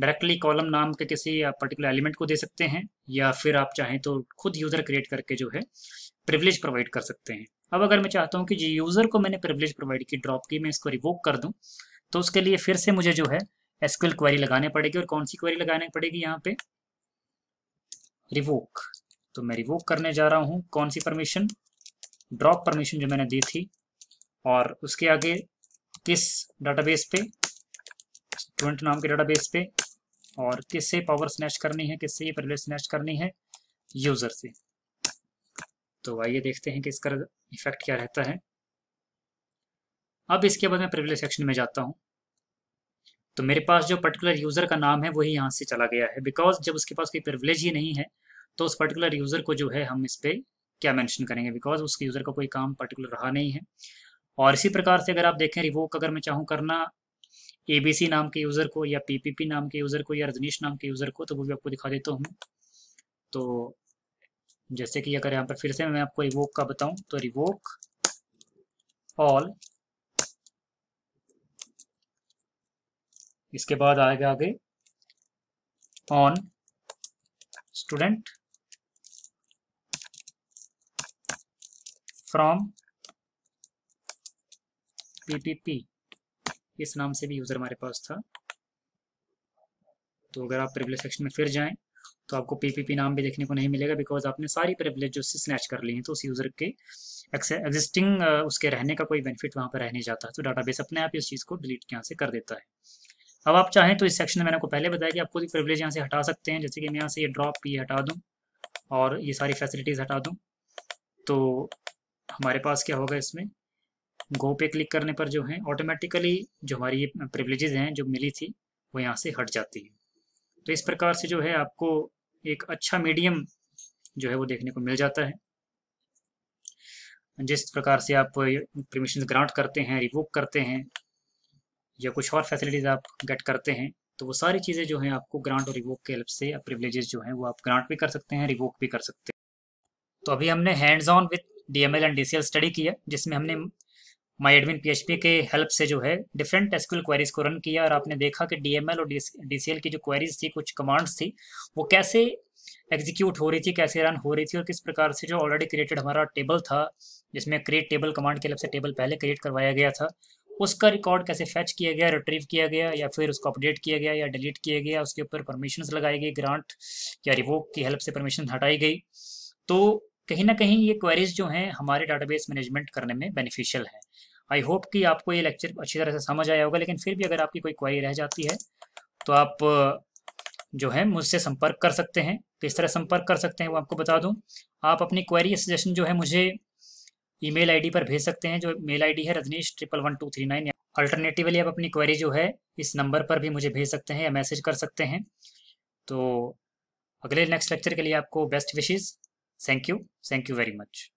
डायरेक्टली कॉलम नाम के किसी पर्टिकुलर एलिमेंट को दे सकते हैं या फिर आप चाहें तो खुद यूज़र क्रिएट करके जो है प्रिवलेज प्रोवाइड कर सकते हैं अब अगर मैं चाहता हूँ कि जो यूज़र को मैंने प्रिवलेज प्रोवाइड की ड्रॉप की मैं इसको रिवोक कर दूँ तो उसके लिए फिर से मुझे जो है एसक्यूएल क्वेरी लगाने पड़ेगी और कौन सी क्वेरी लगानी पड़ेगी यहाँ पे रिवोक तो मैं रिवोक करने जा रहा हूँ कौन सी परमिशन ड्रॉप परमिशन जो मैंने दी थी और उसके आगे किस डाटाबेस पे स्टूडेंट नाम के डाटाबेस पे और किससे पावर स्नैच करनी है किससे ये स्नैच करनी है यूज़र से तो आइए देखते हैं कि इसका इफेक्ट क्या रहता है अब इसके बाद मैं प्रिवेज सेक्शन में जाता हूँ तो मेरे पास जो पर्टिकुलर यूज़र का नाम है वही यहाँ से चला गया है बिकॉज जब उसके पास कोई प्रिवलेज ही नहीं है तो उस पर्टिकुलर यूज़र को जो है हम इस पर क्या मेंशन करेंगे बिकॉज उसके यूज़र का कोई काम पर्टिकुलर रहा नहीं है और इसी प्रकार से अगर आप देखें रिवोक अगर मैं चाहूँ करना एबीसी नाम के यूज़र को या पीपीपी नाम के यूज़र को या रजनीश नाम के यूज़र को तो वो भी आपको दिखा देता हूँ तो जैसे कि अगर यहाँ पर फिर से मैं आपको रिवोक का बताऊं तो रिवोक ऑल इसके बाद आएगा आगे ऑन स्टूडेंट फ्रॉम पीपीपी इस नाम से भी यूज़र हमारे पास था तो अगर आप प्रिवलेज सेक्शन में फिर जाएं तो आपको पीपीपी नाम भी देखने को नहीं मिलेगा बिकॉज आपने सारी प्रिवलेज जो उससे स्नैच कर ली है तो उस यूज़र के एग्जिस्टिंग उसके रहने का कोई बेनिफिट वहाँ पर रह नहीं जाता तो डाटाबेस अपने आप इस चीज़ को डिलीट यहाँ से कर देता है अब आप चाहें तो इस सेक्शन में मैंने आपको पहले बताया कि आप खुद प्रिवलेज यहाँ से हटा सकते हैं जैसे कि मैं यहाँ से ये ड्रॉप ये हटा दूँ और ये सारी फैसिलिटीज़ हटा दूँ तो हमारे पास क्या होगा इसमें गो पे क्लिक करने पर जो है ऑटोमेटिकली जो हमारी ये प्रिवलेजेस हैं जो मिली थी वो यहाँ से हट जाती है तो इस प्रकार से जो है आपको एक अच्छा मीडियम जो है वो देखने को मिल जाता है जिस प्रकार से आप परमिशन ग्रांट करते हैं रिवोक करते हैं या कुछ और फैसिलिटीज़ आप गेट करते हैं तो वो सारी चीज़ें जो हैं आपको ग्रांट और रिवोक के हेल्प से प्रिवलेजेस जो हैं वो आप ग्रांट भी कर सकते हैं रिवोक भी कर सकते हैं तो अभी हमने hands on with D M L and D C L study किया जिसमें हमने माई एडमिन पी के हेल्प से जो है डिफरेंट एसक्यूएल क्वेरीज को रन किया और आपने देखा कि डीएमएल और डी की जो क्वेरीज थी कुछ कमांड्स थी वो कैसे एग्जीक्यूट हो रही थी कैसे रन हो रही थी और किस प्रकार से जो ऑलरेडी क्रिएटेड हमारा टेबल था जिसमें क्रिएट टेबल कमांड के हेल्प से टेबल पहले क्रिएट करवाया गया था उसका रिकॉर्ड कैसे फैच किया गया रिट्रीव किया गया या फिर उसको अपडेट किया गया या डिलीट किया गया उसके ऊपर परमिशंस लगाई गई ग्रांट या रिवोक की हेल्प से परमिशन हटाई गई तो कहीं ना कहीं ये क्वेरीज जो हैं हमारे डाटाबेस मैनेजमेंट करने में बेनिफिशियल है आई होप कि आपको ये लेक्चर अच्छी तरह से समझ आया होगा लेकिन फिर भी अगर आपकी कोई क्वारी रह जाती है तो आप जो है मुझसे संपर्क कर सकते हैं किस तरह संपर्क कर सकते हैं वो आपको बता दूँ आप अपनी क्वारी सजेशन जो है मुझे ईमेल आईडी पर भेज सकते हैं जो मेल आईडी है Rajneesh triple one two three nine alternatively आप अपनी क्वेरी जो है इस नंबर पर भी मुझे भेज सकते हैं या मैसेज कर सकते हैं तो अगले नेक्स्ट लेक्चर के लिए आपको best wishes thank you thank you very much